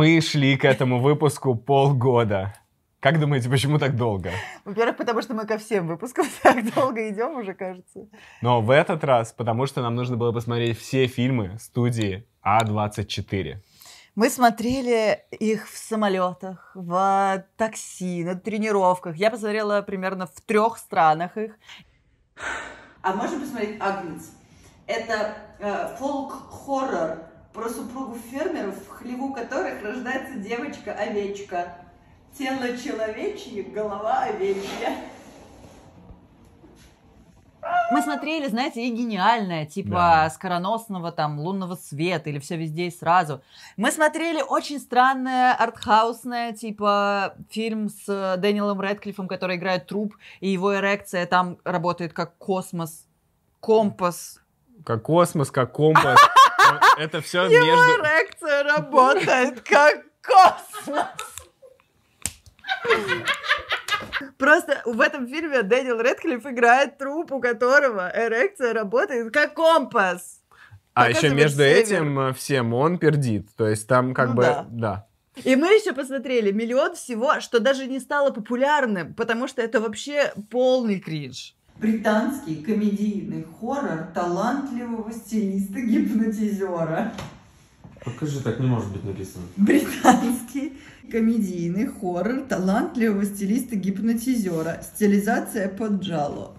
Мы шли к этому выпуску полгода. Как думаете, почему так долго? Во-первых, потому что мы ко всем выпускам так долго идем уже, кажется. Но в этот раз, потому что нам нужно было посмотреть все фильмы студии А24. Мы смотрели их в самолетах, в такси, на тренировках. Я посмотрела примерно в трех странах их. А можем посмотреть «Агнец»? Это э, фолк-хоррор про супругу фермеров, в хлеву которых рождается девочка-овечка. Тело человечье, голова овечья. Мы смотрели, знаете, и гениальное, типа да. скороносного там лунного света или все везде и сразу. Мы смотрели очень странное артхаусное, типа фильм с э, Дэниелом Редклиффом, который играет труп, и его эрекция там работает как космос, компас. Как космос, как компас. это все между... Его эрекция работает как космос. Просто в этом фильме Дэниел Редклифф играет труп, у которого эрекция работает как компас. А еще между этим всем он пердит. То есть там как ну, бы... Да. да. И мы еще посмотрели миллион всего, что даже не стало популярным, потому что это вообще полный кринж британский комедийный хоррор талантливого стилиста-гипнотизера. Покажи, так не может быть написано. Британский комедийный хоррор талантливого стилиста-гипнотизера. Стилизация под джало.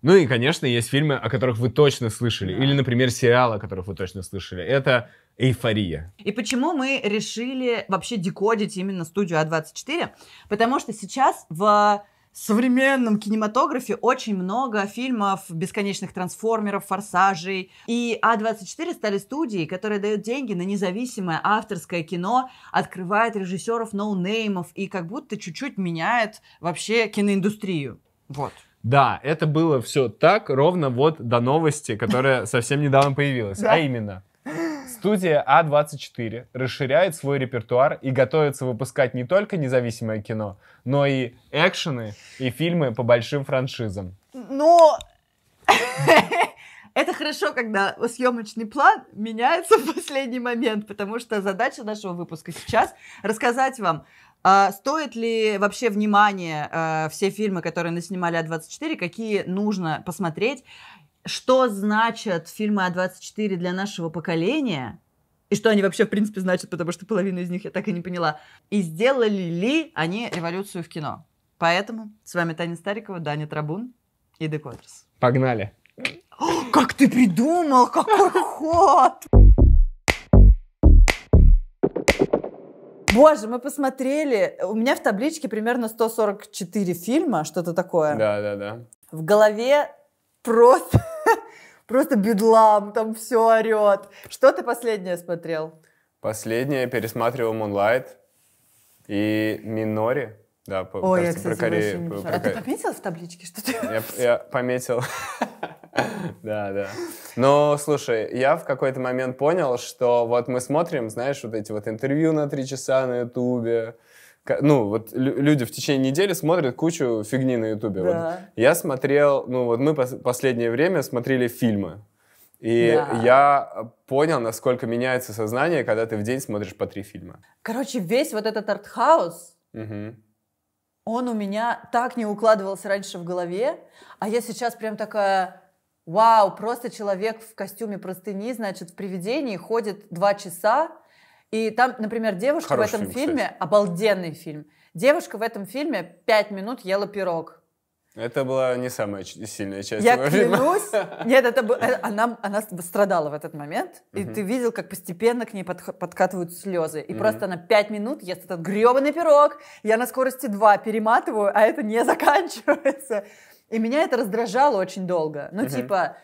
Ну и, конечно, есть фильмы, о которых вы точно слышали. Да. Или, например, сериалы, о которых вы точно слышали. Это эйфория. И почему мы решили вообще декодить именно студию А24? Потому что сейчас в современном кинематографе очень много фильмов, бесконечных трансформеров, форсажей. И А24 стали студией, которая дает деньги на независимое авторское кино, открывает режиссеров ноунеймов и как будто чуть-чуть меняет вообще киноиндустрию. Вот. Да, это было все так ровно вот до новости, которая совсем недавно появилась. А именно, Студия А24 расширяет свой репертуар и готовится выпускать не только независимое кино, но и экшены и фильмы по большим франшизам. Но это хорошо, когда съемочный план меняется в последний момент, потому что задача нашего выпуска сейчас рассказать вам, а, стоит ли вообще внимание а, все фильмы, которые наснимали А24, какие нужно посмотреть, что значат фильмы А24 для нашего поколения, и что они вообще, в принципе, значат, потому что половину из них я так и не поняла, и сделали ли они революцию в кино. Поэтому с вами Таня Старикова, Даня Трабун и Декотерс. Погнали. О, как ты придумал, какой ход! Боже, мы посмотрели, у меня в табличке примерно 144 фильма, что-то такое. Да, да, да. В голове просто Просто бедлам, там все орет. Что ты последнее смотрел? Последнее пересматривал Moonlight и Минори. Да, по, Ой, кажется, я, кстати, про Корею. Про, про... А ты пометил в табличке, что ты... Я, я пометил. Да, да. Но, слушай, я в какой-то момент понял, что вот мы смотрим, знаешь, вот эти вот интервью на три часа на Ютубе, ну, вот люди в течение недели смотрят кучу фигни на Ютубе. Да. Вот я смотрел, ну, вот мы пос последнее время смотрели фильмы. И да. я понял, насколько меняется сознание, когда ты в день смотришь по три фильма. Короче, весь вот этот артхаус, угу. он у меня так не укладывался раньше в голове, а я сейчас прям такая... Вау, просто человек в костюме простыни, значит, в привидении ходит два часа, и там, например, девушка Хороший в этом фильм, фильме, кстати. обалденный фильм, девушка в этом фильме пять минут ела пирог. Это была не самая сильная часть. Я клянусь. Фильма. Нет, это был, э, она, она страдала в этот момент, угу. и ты видел, как постепенно к ней под, подкатывают слезы. И угу. просто она пять минут ест этот гребаный пирог. Я на скорости 2 перематываю, а это не заканчивается. И меня это раздражало очень долго. Ну, угу. типа,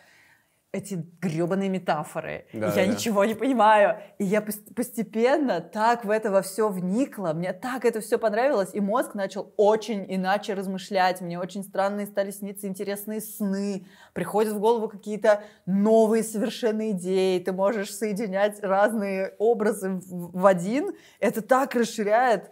эти гребаные метафоры. Да, я да. ничего не понимаю. И я постепенно так в это во все вникла, мне так это все понравилось, и мозг начал очень иначе размышлять. Мне очень странные стали сниться интересные сны. Приходят в голову какие-то новые совершенно идеи. Ты можешь соединять разные образы в один. Это так расширяет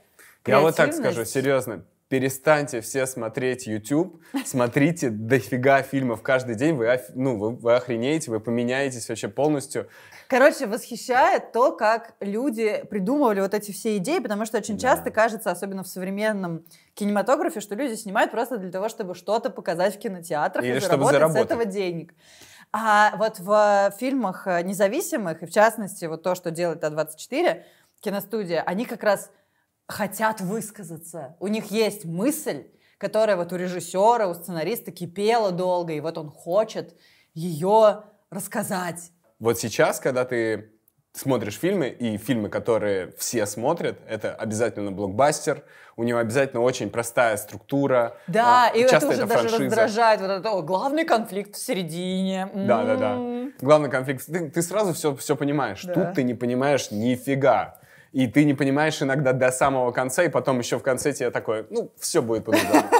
я вот так скажу, серьезно, перестаньте все смотреть YouTube, смотрите дофига фильмов каждый день, вы, ну, вы, вы охренеете, вы поменяетесь вообще полностью. Короче, восхищает то, как люди придумывали вот эти все идеи, потому что очень да. часто кажется, особенно в современном кинематографе, что люди снимают просто для того, чтобы что-то показать в кинотеатрах Или и заработать, заработать с этого денег. А вот в фильмах э, независимых, и в частности вот то, что делает А24, киностудия, они как раз хотят высказаться. У них есть мысль, которая вот у режиссера, у сценариста кипела долго, и вот он хочет ее рассказать. Вот сейчас, когда ты смотришь фильмы, и фильмы, которые все смотрят, это обязательно блокбастер, у него обязательно очень простая структура. Да, а, и часто это уже это даже франшиза. раздражает. Вот это, главный конфликт в середине. Да, да, да. Главный конфликт. Ты, ты сразу все, все понимаешь. Да. Тут ты не понимаешь нифига и ты не понимаешь иногда до самого конца, и потом еще в конце тебе такое, ну, все будет по-другому.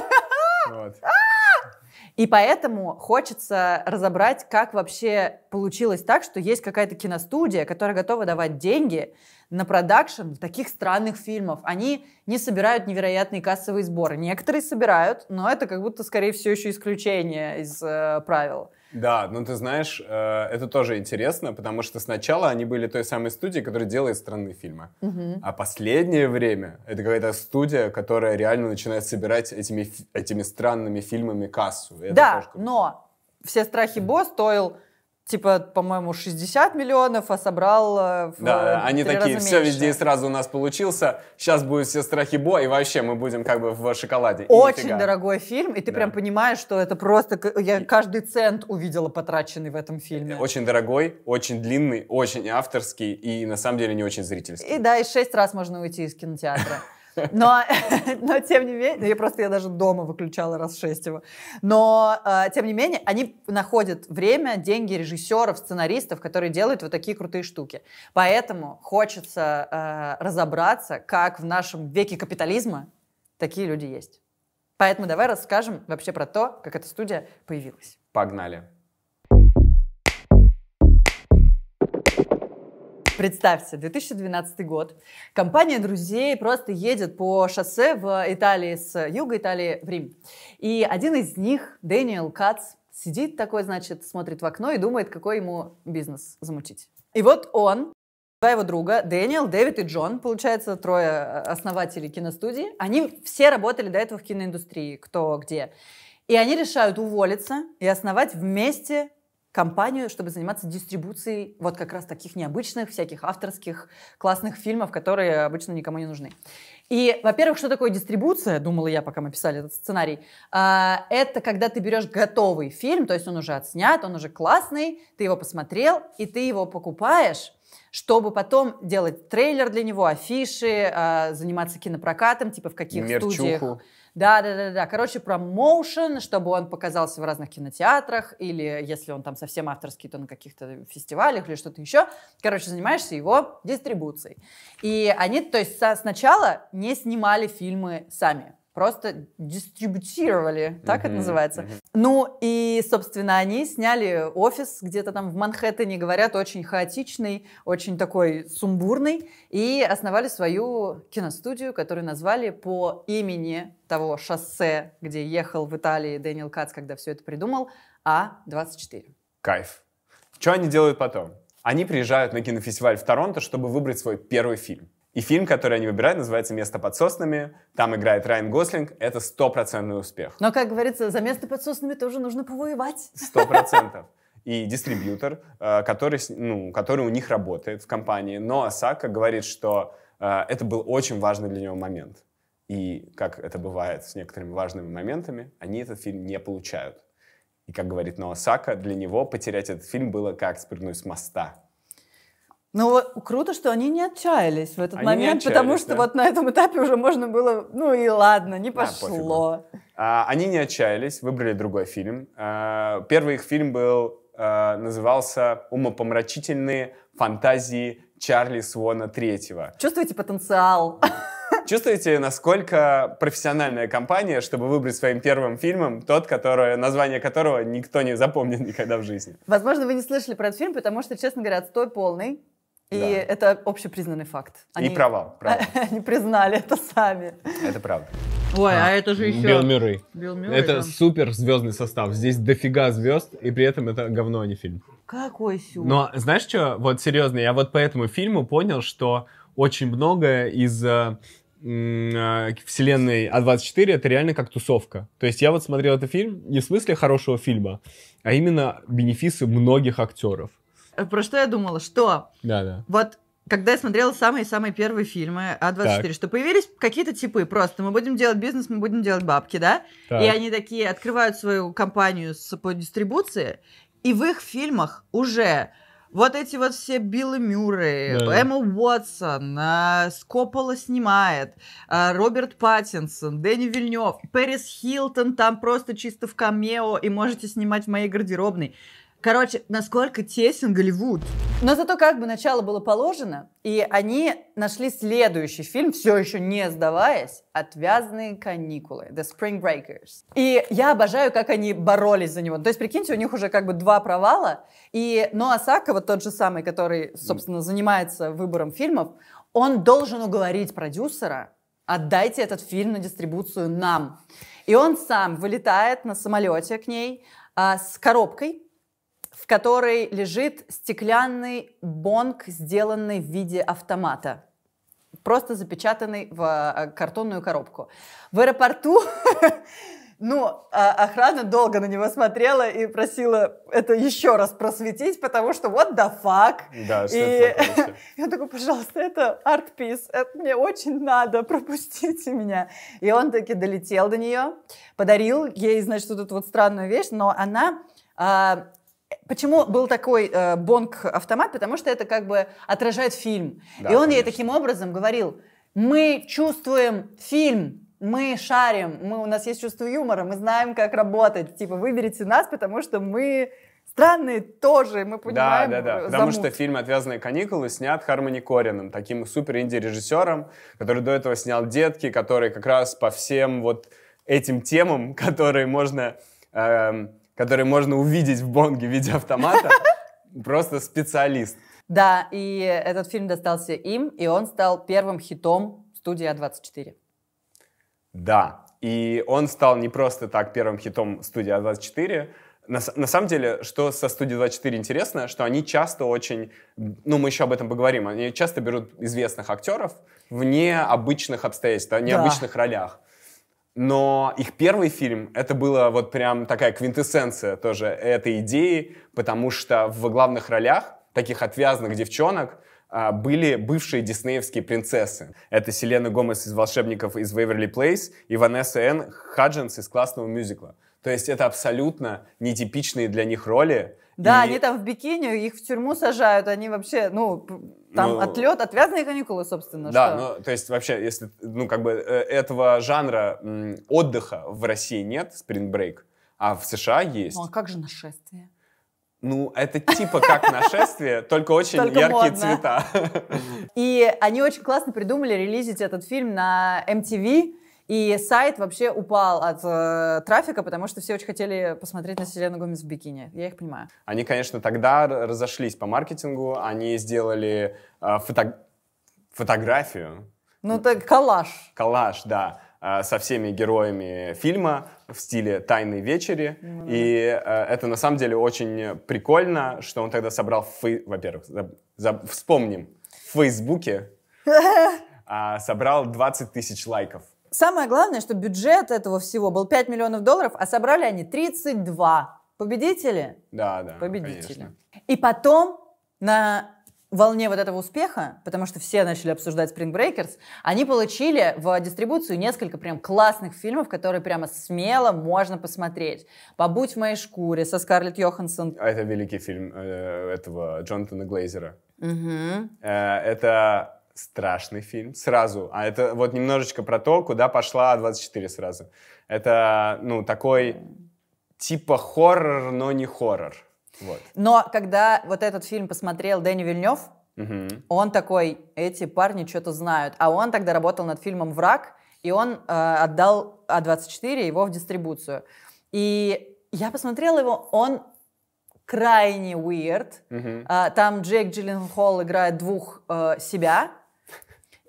И поэтому хочется разобрать, как вообще получилось так, что есть какая-то киностудия, которая готова давать деньги на продакшн таких странных фильмов. Они не собирают невероятные кассовые сборы. Некоторые собирают, но это как будто, скорее всего, еще исключение из э, правил. Да, ну ты знаешь, э, это тоже интересно, потому что сначала они были той самой студией, которая делает странные фильмы. Угу. А последнее время это какая-то студия, которая реально начинает собирать этими, этими странными фильмами кассу. И да, но «Все страхи Бо» стоил типа, по-моему, 60 миллионов, а собрал э, в Да, они такие, все везде и сразу у нас получился, сейчас будут все страхи Бо, и вообще мы будем как бы в шоколаде. Очень дорогой фильм, и ты да. прям понимаешь, что это просто, я каждый цент увидела потраченный в этом фильме. Очень дорогой, очень длинный, очень авторский, и на самом деле не очень зрительский. И да, и шесть раз можно уйти из кинотеатра. Но, но тем не менее, ну, я просто я даже дома выключала раз шесть его. Но э, тем не менее, они находят время, деньги режиссеров, сценаристов, которые делают вот такие крутые штуки. Поэтому хочется э, разобраться, как в нашем веке капитализма такие люди есть. Поэтому давай расскажем вообще про то, как эта студия появилась. Погнали. Представьте, 2012 год. Компания друзей просто едет по шоссе в Италии, с юга Италии в Рим. И один из них, Дэниел Кац, сидит такой, значит, смотрит в окно и думает, какой ему бизнес замутить. И вот он, два его друга, Дэниел, Дэвид и Джон, получается, трое э, основателей киностудии, они все работали до этого в киноиндустрии, кто где. И они решают уволиться и основать вместе компанию, чтобы заниматься дистрибуцией вот как раз таких необычных, всяких авторских, классных фильмов, которые обычно никому не нужны. И, во-первых, что такое дистрибуция, думала я, пока мы писали этот сценарий, а, это когда ты берешь готовый фильм, то есть он уже отснят, он уже классный, ты его посмотрел, и ты его покупаешь, чтобы потом делать трейлер для него, афиши, а, заниматься кинопрокатом, типа в каких Мерчуху. студиях да-да-да-да. Короче, промоушен, чтобы он показался в разных кинотеатрах, или если он там совсем авторский, то на каких-то фестивалях или что-то еще. Короче, занимаешься его дистрибуцией. И они, то есть, сначала не снимали фильмы сами просто дистрибутировали, mm-hmm. так это называется. Mm-hmm. Ну и, собственно, они сняли офис где-то там в Манхэттене, говорят, очень хаотичный, очень такой сумбурный, и основали свою киностудию, которую назвали по имени того шоссе, где ехал в Италии Дэниел Кац, когда все это придумал, А24. Кайф. Что они делают потом? Они приезжают на кинофестиваль в Торонто, чтобы выбрать свой первый фильм. И фильм, который они выбирают, называется «Место под соснами». Там играет Райан Гослинг. Это стопроцентный успех. Но, как говорится, за место под соснами тоже нужно повоевать. Сто процентов. И дистрибьютор, э, который, ну, который у них работает в компании. Но Асака говорит, что э, это был очень важный для него момент. И, как это бывает с некоторыми важными моментами, они этот фильм не получают. И, как говорит НОА Сака, для него потерять этот фильм было как спрыгнуть с моста. Ну, круто, что они не отчаялись в этот они момент, потому что да. вот на этом этапе уже можно было, ну и ладно, не а, пошло. а, они не отчаялись, выбрали другой фильм. А, первый их фильм был, а, назывался «Умопомрачительные фантазии Чарли Свона Третьего». Чувствуете потенциал? Чувствуете, насколько профессиональная компания, чтобы выбрать своим первым фильмом тот, которое название которого никто не запомнит никогда в жизни? Возможно, вы не слышали про этот фильм, потому что, честно говоря, отстой полный. И да. это общепризнанный факт. Они, и провал. провал. Они признали это сами. Это правда. Ой, а, а это же еще... Билл Мюррей. Билл Мюррей это да. супер звездный состав. Здесь дофига звезд, и при этом это говно, а не фильм. Какой сюр. Но знаешь что, вот серьезно, я вот по этому фильму понял, что очень многое из э, э, вселенной А24 это реально как тусовка. То есть я вот смотрел этот фильм не в смысле хорошего фильма, а именно бенефисы многих актеров. Э, про что я думала? Что? Да, да. Вот когда я смотрела самые-самые первые фильмы А24, так. что появились какие-то типы просто, мы будем делать бизнес, мы будем делать бабки, да? Так. И они такие открывают свою компанию с, по дистрибуции, и в их фильмах уже вот эти вот все Биллы Мюррей, да. Эмма Уотсон, а, э, Скоппола снимает, а, Роберт Паттинсон, Дэнни Вильнев, Пэрис Хилтон там просто чисто в камео, и можете снимать в моей гардеробной. Короче, насколько тесен Голливуд. Но зато как бы начало было положено, и они нашли следующий фильм, все еще не сдаваясь, «Отвязные каникулы», «The Spring Breakers». И я обожаю, как они боролись за него. То есть, прикиньте, у них уже как бы два провала, и Ноа Сака, вот тот же самый, который, собственно, занимается выбором фильмов, он должен уговорить продюсера, отдайте этот фильм на дистрибуцию нам. И он сам вылетает на самолете к ней а, с коробкой, в которой лежит стеклянный бонг, сделанный в виде автомата просто запечатанный в э, картонную коробку. В аэропорту, ну, а, охрана долго на него смотрела и просила это еще раз просветить, потому что вот да фак. Да, что и я такой, пожалуйста, это арт-пис, это мне очень надо, пропустите меня. И он таки долетел до нее, подарил ей, значит, вот эту вот странную вещь, но она а, Почему был такой э, бонг-автомат? Потому что это как бы отражает фильм. Да, и он конечно. ей таким образом говорил, мы чувствуем фильм, мы шарим, мы, у нас есть чувство юмора, мы знаем, как работать. Типа, выберите нас, потому что мы странные тоже, мы понимаем. Да, да, да. Э, потому что фильм «Отвязанные каникулы» снят Хармони Кориным, таким супер инди-режиссером, который до этого снял «Детки», который как раз по всем вот этим темам, которые можно... Эм, который можно увидеть в бонге в виде автомата, просто специалист. Да, и этот фильм достался им, и он стал первым хитом студии А24. Да, и он стал не просто так первым хитом студии А24. На, на самом деле, что со студией 24 а интересно, что они часто очень, ну мы еще об этом поговорим, они часто берут известных актеров в необычных обстоятельствах, в необычных да. ролях. Но их первый фильм, это была вот прям такая квинтэссенция тоже этой идеи, потому что в главных ролях таких отвязных девчонок а, были бывшие диснеевские принцессы. Это Селена Гомес из «Волшебников» из «Вейверли Плейс» и Ванесса Энн Хаджинс из классного мюзикла. То есть это абсолютно нетипичные для них роли, да, и... они там в бикини, их в тюрьму сажают, они вообще, ну, там ну, отлет, отвязные каникулы, собственно. Да, что? ну, то есть вообще, если, ну, как бы э, этого жанра м, отдыха в России нет, спрингбрейк, а в США есть. Ну, а как же нашествие? Ну, это типа как нашествие, только очень только яркие модно. цвета. И они очень классно придумали релизить этот фильм на MTV, и сайт вообще упал от э, трафика, потому что все очень хотели посмотреть на Селену Гомес в бикини. Я их понимаю. Они, конечно, тогда разошлись по маркетингу. Они сделали э, фото... фотографию. Ну, так коллаж. Коллаж, да э, со всеми героями фильма в стиле «Тайной вечери». Mm-hmm. И э, это на самом деле очень прикольно, что он тогда собрал, фей... во-первых, за... За... вспомним, в Фейсбуке а, собрал 20 тысяч лайков. Самое главное, что бюджет этого всего был 5 миллионов долларов, а собрали они 32. Победители? Да, да. Победители. Конечно. И потом на волне вот этого успеха, потому что все начали обсуждать Spring Breakers, они получили в дистрибуцию несколько прям классных фильмов, которые прямо смело можно посмотреть. «Побудь в моей шкуре» со Скарлетт Йоханссон. А Это великий фильм э, этого Джонатана Глейзера. Угу. Это страшный фильм сразу. А это вот немножечко про то, куда пошла 24 сразу. Это, ну, такой типа хоррор, но не хоррор. Вот. Но когда вот этот фильм посмотрел Дэнни Вильнев, угу. он такой, эти парни что-то знают. А он тогда работал над фильмом «Враг», и он э, отдал А24 его в дистрибуцию. И я посмотрела его, он крайне weird. Mm-hmm. там Джейк Джилленхол играет двух э, себя,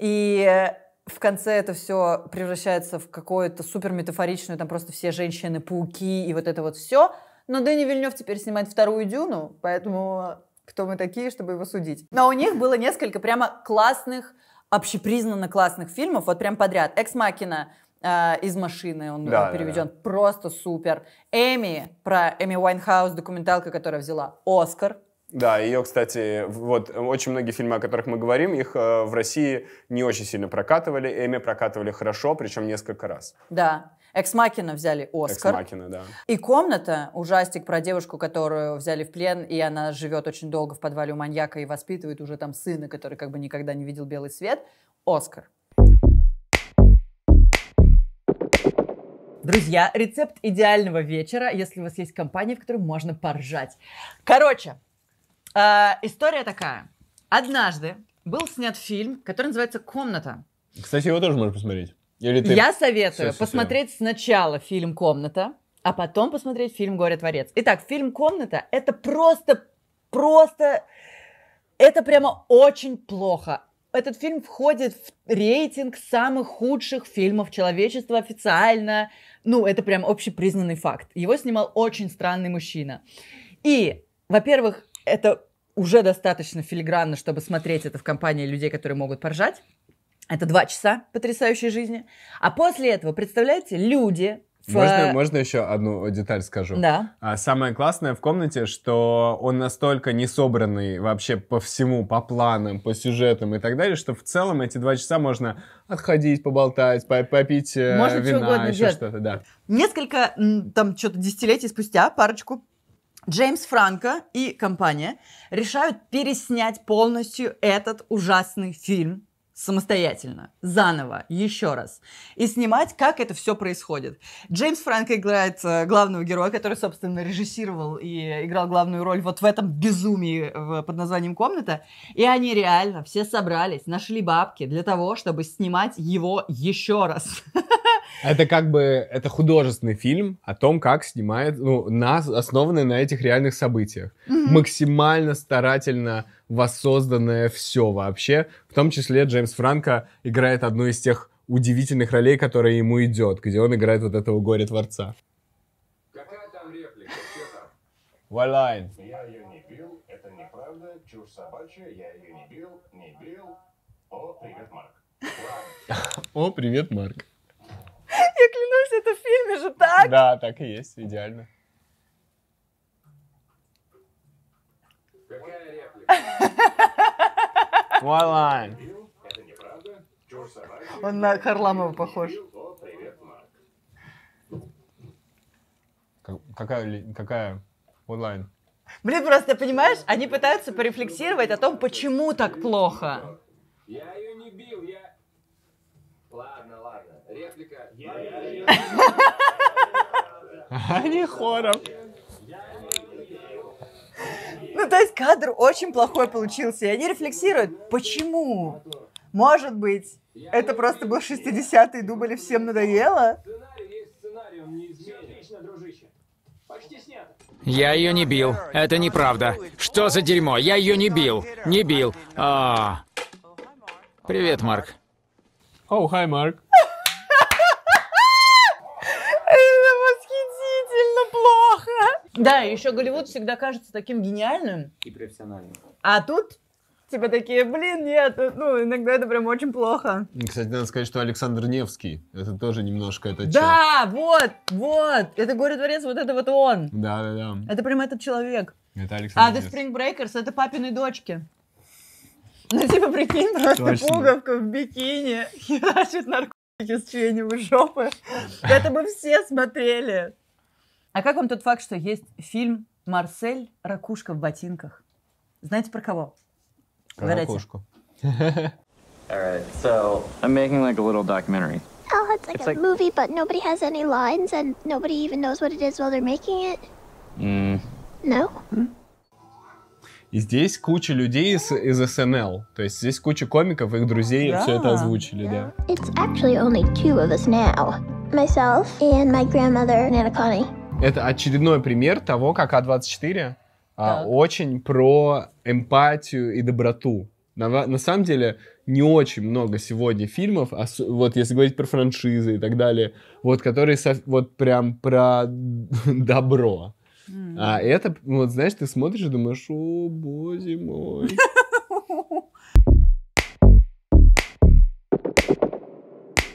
и в конце это все превращается в какую то супер метафоричную, там просто все женщины-пауки и вот это вот все. Но Дэнни Вильнев теперь снимает вторую дюну, поэтому кто мы такие, чтобы его судить. Но у них было несколько прямо классных, общепризнанно классных фильмов, вот прям подряд. «Экс Макина», э, из машины, он да, э, переведен. Да, да. Просто супер. Эми, про Эми Уайнхаус, документалка, которая взяла Оскар. Да, ее, кстати, вот э, очень многие фильмы, о которых мы говорим, их э, в России не очень сильно прокатывали. Эми прокатывали хорошо, причем несколько раз. Да. Эксмакина взяли Оскар. Эксмакина, да. И комната, ужастик про девушку, которую взяли в плен, и она живет очень долго в подвале у маньяка и воспитывает уже там сына, который как бы никогда не видел белый свет. Оскар. Друзья, рецепт идеального вечера, если у вас есть компания, в которой можно поржать. Короче, а, история такая. Однажды был снят фильм, который называется «Комната». Кстати, его тоже можно посмотреть. Или ты... Я советую все, все, посмотреть все. сначала фильм «Комната», а потом посмотреть фильм «Горе творец». Итак, фильм «Комната» — это просто, просто... Это прямо очень плохо. Этот фильм входит в рейтинг самых худших фильмов человечества официально. Ну, это прям общепризнанный факт. Его снимал очень странный мужчина. И, во-первых, это уже достаточно филигранно, чтобы смотреть это в компании людей, которые могут поржать. Это два часа потрясающей жизни. А после этого, представляете, люди в... Можно, можно еще одну деталь скажу? Да. А самое классное в комнате, что он настолько не собранный вообще по всему, по планам, по сюжетам и так далее, что в целом эти два часа можно отходить, поболтать, попить э, можно вина, еще что-то. Да. Несколько там что-то десятилетий спустя парочку Джеймс Франко и компания решают переснять полностью этот ужасный фильм самостоятельно, заново, еще раз. И снимать, как это все происходит. Джеймс Франко играет э, главного героя, который, собственно, режиссировал и играл главную роль вот в этом безумии под названием «Комната». И они реально все собрались, нашли бабки для того, чтобы снимать его еще раз. Это как бы, это художественный фильм о том, как снимает, ну, нас, основанный на этих реальных событиях. mm Максимально старательно воссозданное все вообще. В том числе Джеймс Франко играет одну из тех удивительных ролей, которая ему идет, где он играет вот этого горе-творца. Какая там реплика, Валайн. Я ее не бил, это неправда, чушь собачья, я ее не бил, не бил. О, привет, Марк. О, привет, Марк это в фильме же так? Да, так и есть, идеально. Какая реплика? One line. Он на Харламова похож. какая, какая онлайн? Блин, просто, понимаешь, они пытаются порефлексировать о том, почему так плохо. Я ее не бил, я они хором. Ну, то есть кадр очень плохой получился, и они рефлексируют, почему? Может быть, это просто был 60-й дубль, всем надоело? Я ее не бил. Это неправда. Что за дерьмо? Я ее не бил. Не бил. А. -а, -а. Привет, Марк. О, хай, Марк. Да, еще Голливуд всегда кажется таким гениальным. И профессиональным. А тут типа такие, блин, нет, ну, иногда это прям очень плохо. Кстати, надо сказать, что Александр Невский, это тоже немножко это Да, чё. вот, вот, это горе-дворец, вот это вот он. Да, да, да. Это прям этот человек. Это Александр А The Spring Breakers, это папины дочки. Ну, типа, прикинь, просто Точно. пуговка в бикини херачит наркотики с чьей-нибудь жопы. Это бы все смотрели. А как вам тот факт, что есть фильм «Марсель. Ракушка в ботинках»? Знаете про кого? Про ракушку. Alright, so I'm making like a little documentary. Oh, it's like it's a like... movie, but nobody has any lines and nobody even knows what it is while they're making it. Mm. No? Mm. И здесь куча людей из, из SNL. То есть здесь куча комиков, их друзей да. все это озвучили, да. It's actually only two of us now. Myself and my grandmother, Nana Connie. Это очередной пример того, как А24 а, а очень про эмпатию и доброту. На, на самом деле не очень много сегодня фильмов, ос, вот если говорить про франшизы и так далее, вот которые со, вот прям про добро. А это, вот знаешь, ты смотришь и думаешь, о, боже мой.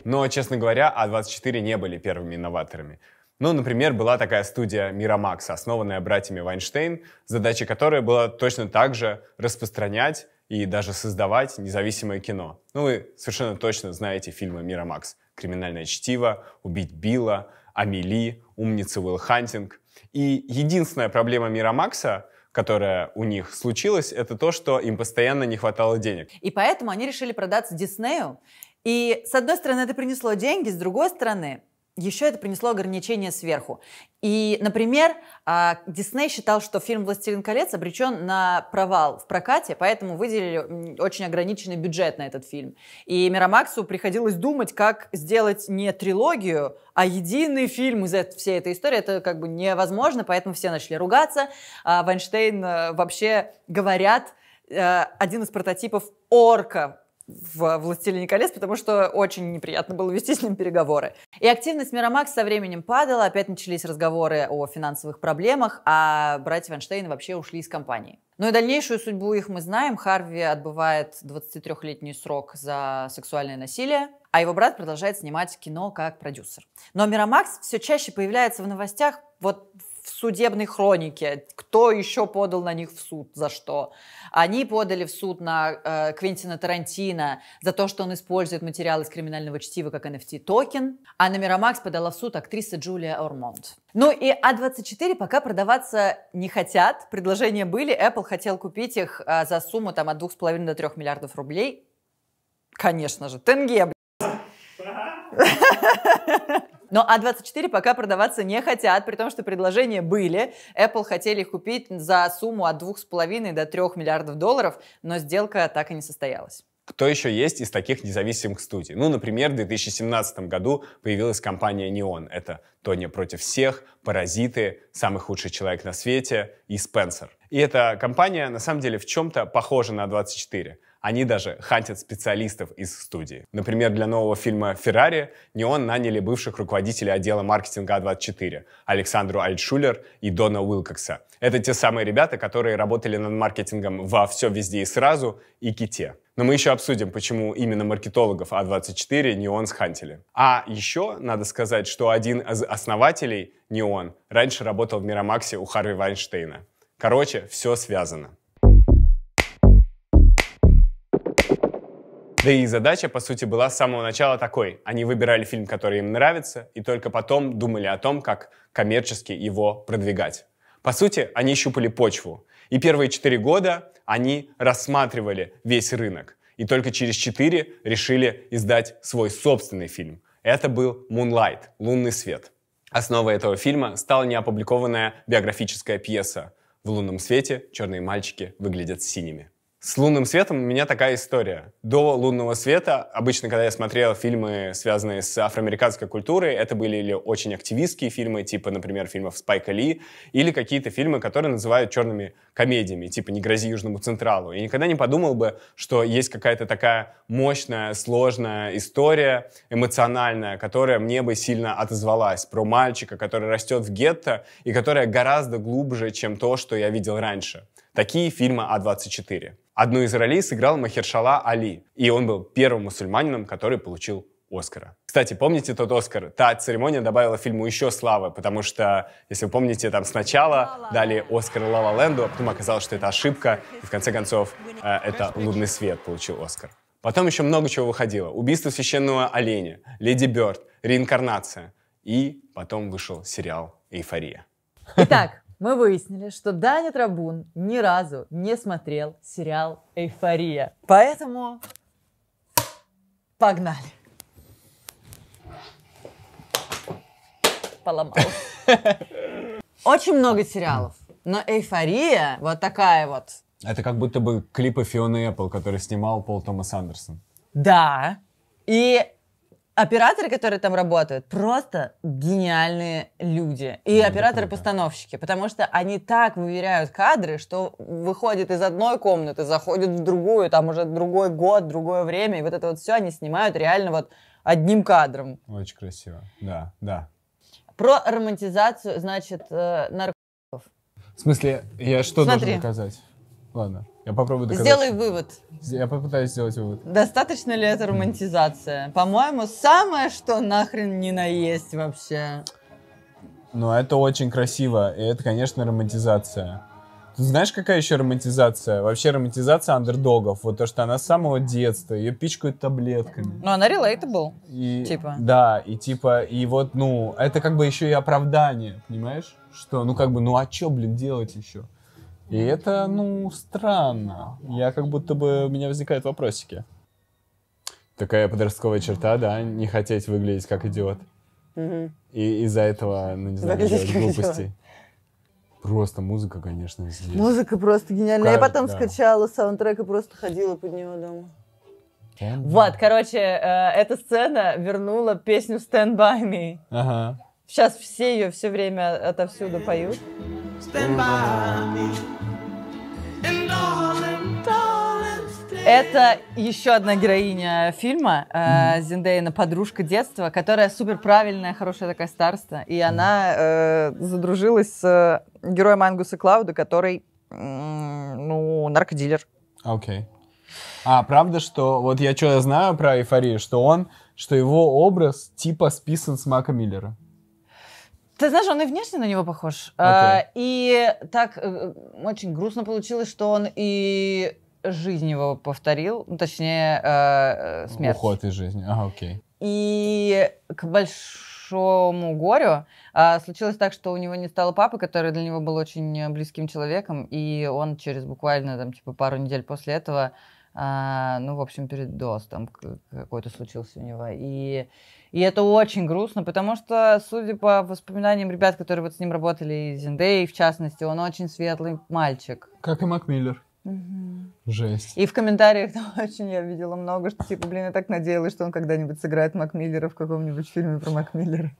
Но, честно говоря, А24 не были первыми инноваторами. Ну, например, была такая студия Мирамакс, основанная братьями Вайнштейн, задача которой была точно так же распространять и даже создавать независимое кино. Ну, вы совершенно точно знаете фильмы Мирамакс. «Криминальное чтиво», «Убить Билла», «Амели», «Умница Уилл Хантинг». И единственная проблема Мирамакса, которая у них случилась, это то, что им постоянно не хватало денег. И поэтому они решили продаться Диснею. И, с одной стороны, это принесло деньги, с другой стороны, еще это принесло ограничения сверху. И, например, а, Дисней считал, что фильм «Властелин колец» обречен на провал в прокате, поэтому выделили очень ограниченный бюджет на этот фильм. И Мирамаксу приходилось думать, как сделать не трилогию, а единый фильм из всей этой истории. Это как бы невозможно, поэтому все начали ругаться. А Вайнштейн э, вообще говорят, э, один из прототипов орка в э, «Властелине колец», потому что очень неприятно было вести с ним переговоры. И активность Мирамакс со временем падала, опять начались разговоры о финансовых проблемах, а братья Ванштейн вообще ушли из компании. Ну и дальнейшую судьбу их мы знаем. Харви отбывает 23-летний срок за сексуальное насилие, а его брат продолжает снимать кино как продюсер. Но Мирамакс все чаще появляется в новостях вот в судебной хронике, кто еще подал на них в суд, за что. Они подали в суд на э, Квентина Тарантино за то, что он использует материал из криминального чтива как NFT-токен, а на Мирамакс подала в суд актриса Джулия Ормонд. Ну и А24 пока продаваться не хотят. Предложения были, Apple хотел купить их э, за сумму там от 2,5 до 3 миллиардов рублей. Конечно же, тенге, блядь. Но А24 пока продаваться не хотят, при том, что предложения были. Apple хотели их купить за сумму от 2,5 до 3 миллиардов долларов, но сделка так и не состоялась. Кто еще есть из таких независимых студий? Ну, например, в 2017 году появилась компания Neon. Это Тони против всех, Паразиты, Самый худший человек на свете и Спенсер. И эта компания на самом деле в чем-то похожа на 24. А они даже хантят специалистов из студии. Например, для нового фильма «Феррари» Неон наняли бывших руководителей отдела маркетинга А24 Александру Альтшулер и Дона Уилкокса. Это те самые ребята, которые работали над маркетингом во «Все, везде и сразу» и «Ките». Но мы еще обсудим, почему именно маркетологов А24 Неон схантили. А еще надо сказать, что один из основателей Неон раньше работал в Мирамаксе у Харви Вайнштейна. Короче, все связано. Да и задача, по сути, была с самого начала такой. Они выбирали фильм, который им нравится, и только потом думали о том, как коммерчески его продвигать. По сути, они щупали почву. И первые четыре года они рассматривали весь рынок. И только через четыре решили издать свой собственный фильм. Это был «Moonlight» — «Лунный свет». Основой этого фильма стала неопубликованная биографическая пьеса «В лунном свете черные мальчики выглядят синими». С лунным светом у меня такая история. До лунного света, обычно, когда я смотрел фильмы, связанные с афроамериканской культурой, это были или очень активистские фильмы, типа, например, фильмов Спайка Ли, или какие-то фильмы, которые называют черными комедиями, типа «Не грози Южному Централу». Я никогда не подумал бы, что есть какая-то такая мощная, сложная история, эмоциональная, которая мне бы сильно отозвалась, про мальчика, который растет в гетто и которая гораздо глубже, чем то, что я видел раньше. Такие фильмы А24. Одну из ролей сыграл Махершала Али, и он был первым мусульманином, который получил Оскара. Кстати, помните тот Оскар? Та церемония добавила фильму еще славы, потому что, если вы помните, там сначала дали Оскар Лава Ленду, а потом оказалось, что это ошибка, и в конце концов э, это «Лунный свет» получил Оскар. Потом еще много чего выходило. «Убийство священного оленя», «Леди Бёрд», «Реинкарнация». И потом вышел сериал «Эйфория». Итак, мы выяснили, что Даня Трабун ни разу не смотрел сериал «Эйфория». Поэтому погнали. Поломал. Очень много сериалов, но «Эйфория» вот такая вот. Это как будто бы клипы Фиона Эппл, который снимал Пол Томас Андерсон. Да. И операторы, которые там работают, просто гениальные люди. И да, операторы-постановщики, потому что они так выверяют кадры, что выходит из одной комнаты, заходит в другую, там уже другой год, другое время, и вот это вот все они снимают реально вот одним кадром. Очень красиво, да, да. Про романтизацию, значит, э, наркотиков. В смысле, я что Смотри. должен показать? Ладно. Я попробую доказать. Сделай вывод. Я попытаюсь сделать вывод. Достаточно ли это романтизация? По-моему, самое, что нахрен не наесть вообще. Ну, это очень красиво. И это, конечно, романтизация. Ты знаешь, какая еще романтизация? Вообще романтизация андердогов. Вот то, что она с самого детства, ее пичкают таблетками. Ну, она relatable, и, типа. Да, и типа, и вот, ну, это как бы еще и оправдание, понимаешь? Что, ну, как бы, ну, а что, блин, делать еще? И это, ну, странно. Я как будто бы, у меня возникают вопросики. Такая подростковая черта, да, не хотеть выглядеть как идиот. И из-за этого, ну, не знаю, делать глупостей. Просто музыка, конечно, здесь. Музыка просто гениальная. Кажд... Я потом да. скачала саундтрек и просто ходила под него дома. Stand вот, короче, э, эта сцена вернула песню Stand By Me. Ага. Сейчас все ее все время отовсюду поют. Это еще одна героиня фильма э, Зиндейна, подружка детства, которая супер правильная, хорошая такая старста. И она э, задружилась с э, героем Ангуса Клауда, который, э, ну, наркодилер. А, окей. Okay. А правда, что вот я что знаю про эйфорию, что он, что его образ типа списан с Мака Миллера? Ты знаешь, он и внешне на него похож. Okay. А, и так э, э, очень грустно получилось, что он и жизнь его повторил, ну, точнее, э, смерть. Уход из жизни, ага, окей. И к большому горю а, случилось так, что у него не стало папы, который для него был очень близким человеком, и он через буквально там типа пару недель после этого, а, ну, в общем, передоз там какой-то случился у него. И и это очень грустно, потому что, судя по воспоминаниям ребят, которые вот с ним работали, и Зиндей, в частности, он очень светлый мальчик. Как и Макмиллер. Угу. Жесть. И в комментариях там очень я видела много, что типа, блин, я так надеялась, что он когда-нибудь сыграет Макмиллера в каком-нибудь фильме про Макмиллера.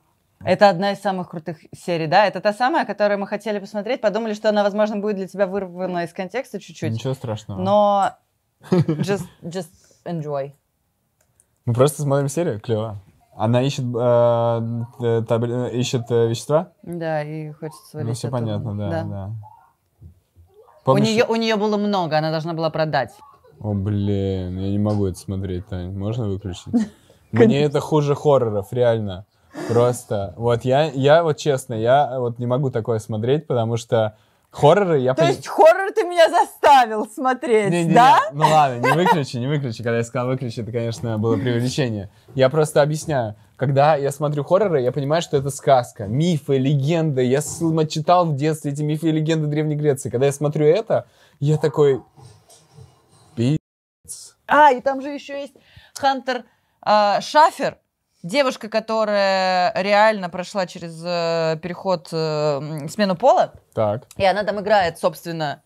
Это одна из самых крутых серий, да? Это та самая, которую мы хотели посмотреть, подумали, что она, возможно, будет для тебя вырвана из контекста чуть-чуть. Ничего страшного. Но just, just enjoy. Мы просто смотрим серию, клево. Она ищет, э, э табли... Э, ищет э, вещества? Да, и хочет свалить. Ну, все оттуда. понятно, да. да. да. Помнишь... У, нее, у нее было много, она должна была продать. О, блин, я не могу это смотреть, Тань. Можно выключить? Мне это хуже хорроров, реально. Просто. Вот я, я вот честно, я вот не могу такое смотреть, потому что Хорроры я... То пон... есть хоррор ты меня заставил смотреть, не, не, да? Не, ну ладно, не выключи, не выключи. Когда я сказал выключи, это, конечно, было преувеличение. Я просто объясняю. Когда я смотрю хорроры, я понимаю, что это сказка, мифы, легенды. Я читал в детстве эти мифы и легенды Древней Греции. Когда я смотрю это, я такой... Пи***ц. А, и там же еще есть Хантер э, Шафер, Девушка, которая реально прошла через э, переход, э, смену пола. Так. И она там играет, собственно,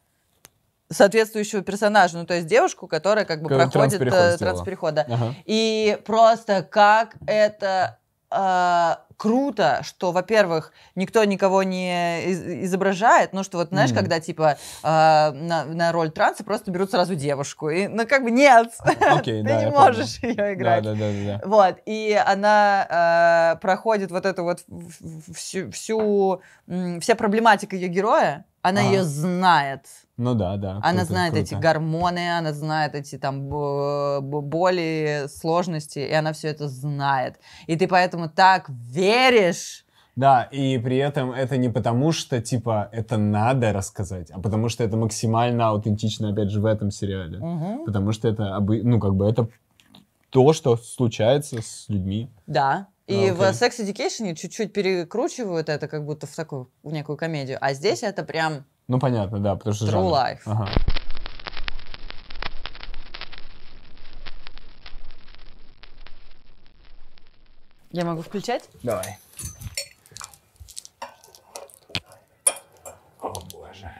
соответствующего персонажа, ну то есть девушку, которая как бы Когда проходит транс-переход, э, транс-переход да. ага. И просто как это а, круто, что, во-первых, никто никого не изображает, ну что вот, знаешь, mm. когда типа э, на, на роль транса просто берут сразу девушку, и, ну как бы нет, okay, а, ты да, не можешь помню. ее играть. Да, да, да, да. Вот, и она э, проходит вот эту вот всю, всю, вся проблематика ее героя, она а. ее знает. Ну да, да. Она знает круто. эти гормоны, она знает эти там боли, сложности, и она все это знает. И ты поэтому так веришь. Да, и при этом это не потому, что, типа, это надо рассказать, а потому что это максимально аутентично, опять же, в этом сериале. Угу. Потому что это, ну, как бы, это то, что случается с людьми. Да, а, И okay. в Sex Education чуть-чуть перекручивают это как будто в такую в некую комедию. А здесь это прям... Ну, понятно, да, потому что... True жанр. life. Ага. Я могу включать? Давай. О, боже.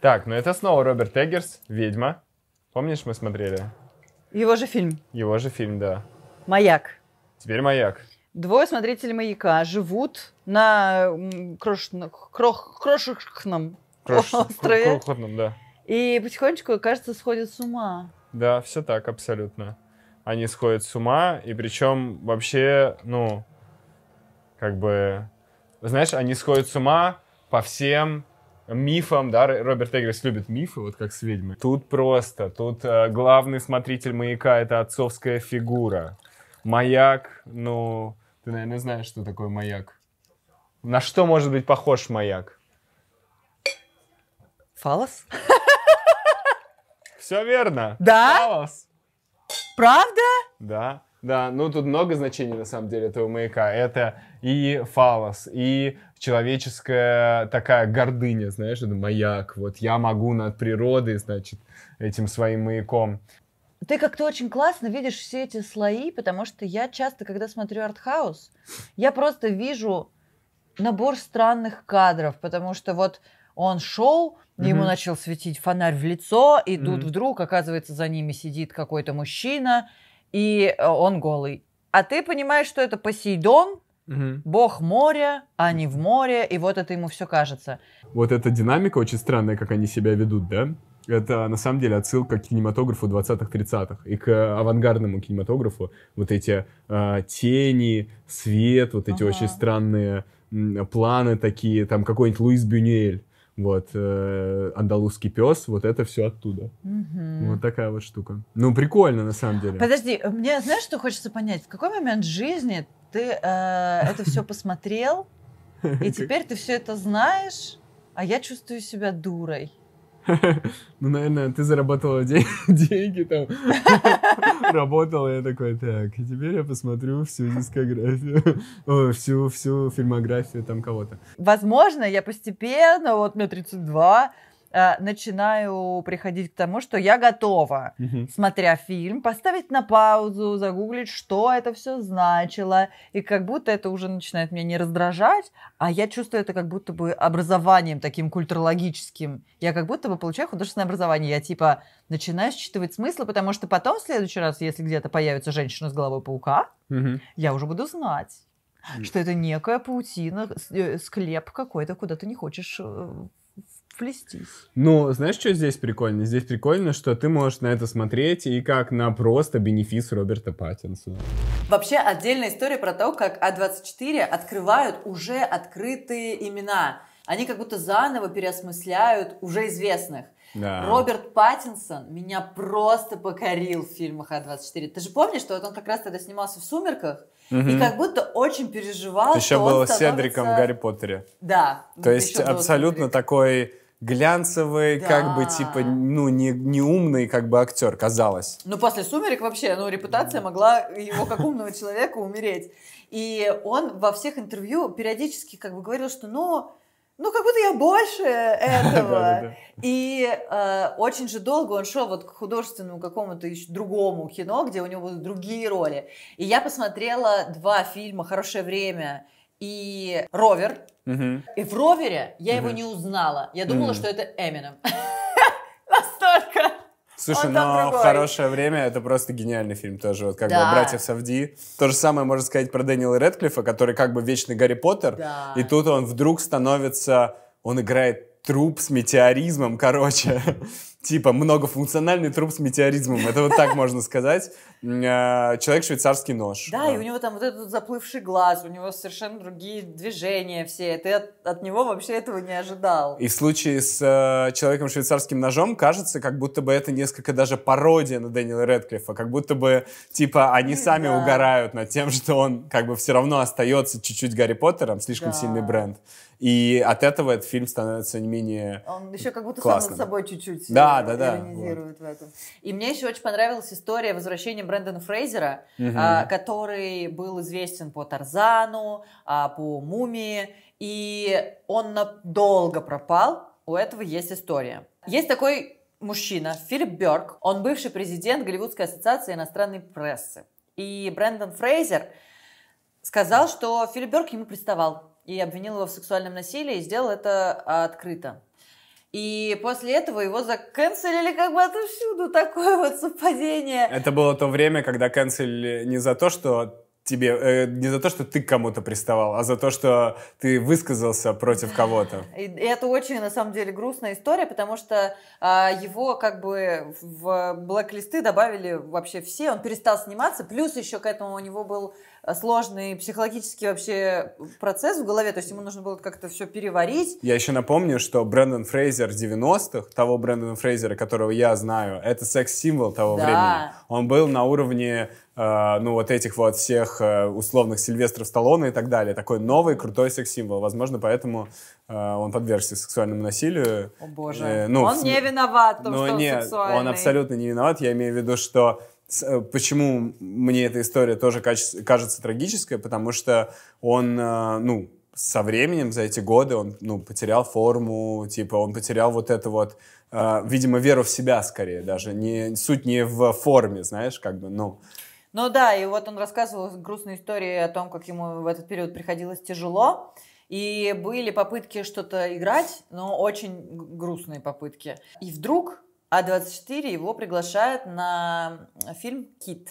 Так, ну это снова Роберт Эггерс, «Ведьма». Помнишь, мы смотрели? Его же фильм. Его же фильм, да. Маяк. Теперь маяк. Двое смотрителей маяка живут на крошечном крох, крошечном острове. Крохотном, да. И потихонечку, кажется, сходят с ума. Да, все так, абсолютно. Они сходят с ума, и причем вообще, ну, как бы, знаешь, они сходят с ума по всем мифом, да, Роберт Эггерс любит мифы, вот как с ведьмой. Тут просто, тут э, главный смотритель маяка — это отцовская фигура. Маяк, ну, ты, наверное, знаешь, что такое маяк. На что может быть похож маяк? Фалос? Все верно. Да? Фалос. Правда? Да. Да, ну тут много значений на самом деле этого маяка. Это и фалос, и человеческая такая гордыня, знаешь, это маяк. Вот я могу над природой, значит, этим своим маяком. Ты как-то очень классно видишь все эти слои, потому что я часто, когда смотрю артхаус, я просто вижу набор странных кадров, потому что вот он шел, mm-hmm. ему начал светить фонарь в лицо, и mm-hmm. вдруг, оказывается, за ними сидит какой-то мужчина, и э, он голый. А ты понимаешь, что это Посейдон, Угу. Бог моря, а не в море, и вот это ему все кажется. Вот эта динамика очень странная, как они себя ведут, да? Это на самом деле отсылка к кинематографу 20-30-х и к авангардному кинематографу. Вот эти э, тени, свет, вот эти ага. очень странные м, планы такие, там какой-нибудь Луис Бюнель. Вот, э, андалузский пес, вот это все оттуда. Угу. Вот такая вот штука. Ну, прикольно, на самом деле. Подожди, мне знаешь, что хочется понять? В какой момент жизни ты э, это все посмотрел, и теперь ты все это знаешь, а я чувствую себя дурой. Ну, наверное, ты заработала деньги там. Работала, я такой, так, и теперь я посмотрю всю дискографию, всю, всю фильмографию там кого-то. Возможно, я постепенно, вот мне 32, Э, начинаю приходить к тому, что я готова, угу. смотря фильм, поставить на паузу, загуглить, что это все значило. И как будто это уже начинает меня не раздражать, а я чувствую это как будто бы образованием таким культурологическим. Я как будто бы получаю художественное образование. Я типа начинаю считывать смысл, потому что потом в следующий раз, если где-то появится женщина с головой паука, угу. я уже буду знать что это некая паутина, э, склеп какой-то, куда ты не хочешь э, вплестись. Ну, знаешь, что здесь прикольно? Здесь прикольно, что ты можешь на это смотреть и как на просто бенефис Роберта Паттинсона. Вообще отдельная история про то, как А24 открывают уже открытые имена. Они как будто заново переосмысляют уже известных. Да. Роберт Паттинсон меня просто покорил в фильмах А24. Ты же помнишь, что вот он как раз тогда снимался в «Сумерках», угу. и как будто очень переживал, Еще что был он становится... Седриком в «Гарри Поттере». Да. То есть абсолютно Седрик. такой глянцевый, да. как бы типа, ну, не, не умный, как бы актер, казалось. Ну, после «Сумерек» вообще, ну, репутация могла его как умного человека умереть. И он во всех интервью периодически как бы говорил, что, ну, ну, как будто я больше этого. И э, очень же долго он шел вот к художественному какому-то еще другому кино, где у него будут другие роли. И я посмотрела два фильма «Хорошее время» и ровер. Угу. И в ровере я угу. его не узнала. Я думала, угу. что это Эмином. Настолько. Слушай, но ну, в хорошее время это просто гениальный фильм тоже. Вот как да. бы братьев Савди. То же самое можно сказать про Дэниела Редклифа, который как бы вечный Гарри Поттер. Да. И тут он вдруг становится... Он играет труп с метеоризмом, короче типа многофункциональный труп с метеоризмом. Это вот так можно сказать. А, человек швейцарский нож. Да, и у него там вот этот заплывший глаз, у него совершенно другие движения все. Ты от, него вообще этого не ожидал. И в случае с э, человеком швейцарским ножом кажется, как будто бы это несколько даже пародия на Дэниела Редклиффа, как будто бы типа они сами угорают над тем, что он как бы все равно остается чуть-чуть Гарри Поттером, слишком сильный бренд. И от этого этот фильм становится не менее Он еще как будто классным. сам над собой чуть-чуть. Да, да, да, да. Вот. В этом. И мне еще очень понравилась история возвращения Брэндона Фрейзера, угу. который был известен по Тарзану, а, по Мумии, и он долго пропал. У этого есть история. Есть такой мужчина, Филипп Берг, он бывший президент Голливудской ассоциации иностранной прессы. И Брэндон Фрейзер сказал, что Филипп Берг ему приставал и обвинил его в сексуальном насилии, и сделал это открыто. И после этого его заканцелили как бы отовсюду. Такое вот совпадение. Это было то время, когда канцелили не за то, что тебе э, не за то, что ты кому-то приставал, а за то, что ты высказался против кого-то. И, и это очень, на самом деле, грустная история, потому что э, его как бы в блэк-листы добавили вообще все, он перестал сниматься, плюс еще к этому у него был сложный психологический вообще процесс в голове, то есть ему нужно было как-то все переварить. Я еще напомню, что Брэндон Фрейзер 90-х, того Брэндона Фрейзера, которого я знаю, это секс-символ того да. времени. Он был на уровне э, ну, вот этих вот всех э, условных Сильвестров Сталлоне и так далее. Такой новый крутой секс-символ. Возможно, поэтому э, он подвергся сексуальному насилию. О боже, ну, он в... не виноват в том, ну, что он нет, сексуальный. он абсолютно не виноват. Я имею в виду, что Э, почему мне эта история тоже кажется трагической? Потому что он, э, ну, со временем, за эти годы, он, ну, потерял форму, типа, он потерял вот это вот, э, видимо, веру в себя скорее даже. Не, суть не в форме, знаешь, как бы, ну. Ну да, и вот он рассказывал грустные истории о том, как ему в этот период приходилось тяжело. И были попытки что-то играть, но очень грустные попытки. И вдруг а 24 его приглашают на фильм «Кит».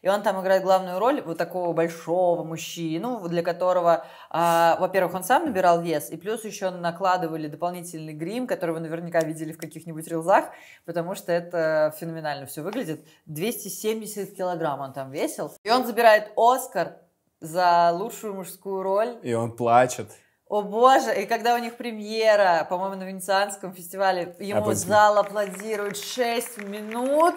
И он там играет главную роль вот такого большого мужчину, для которого, э, во-первых, он сам набирал вес, и плюс еще накладывали дополнительный грим, который вы наверняка видели в каких-нибудь рилзах, потому что это феноменально все выглядит. 270 килограмм он там весил. И он забирает Оскар за лучшую мужскую роль. И он плачет. О боже, и когда у них премьера, по-моему, на Венецианском фестивале, ему Аплодисмент. зал аплодирует 6 минут.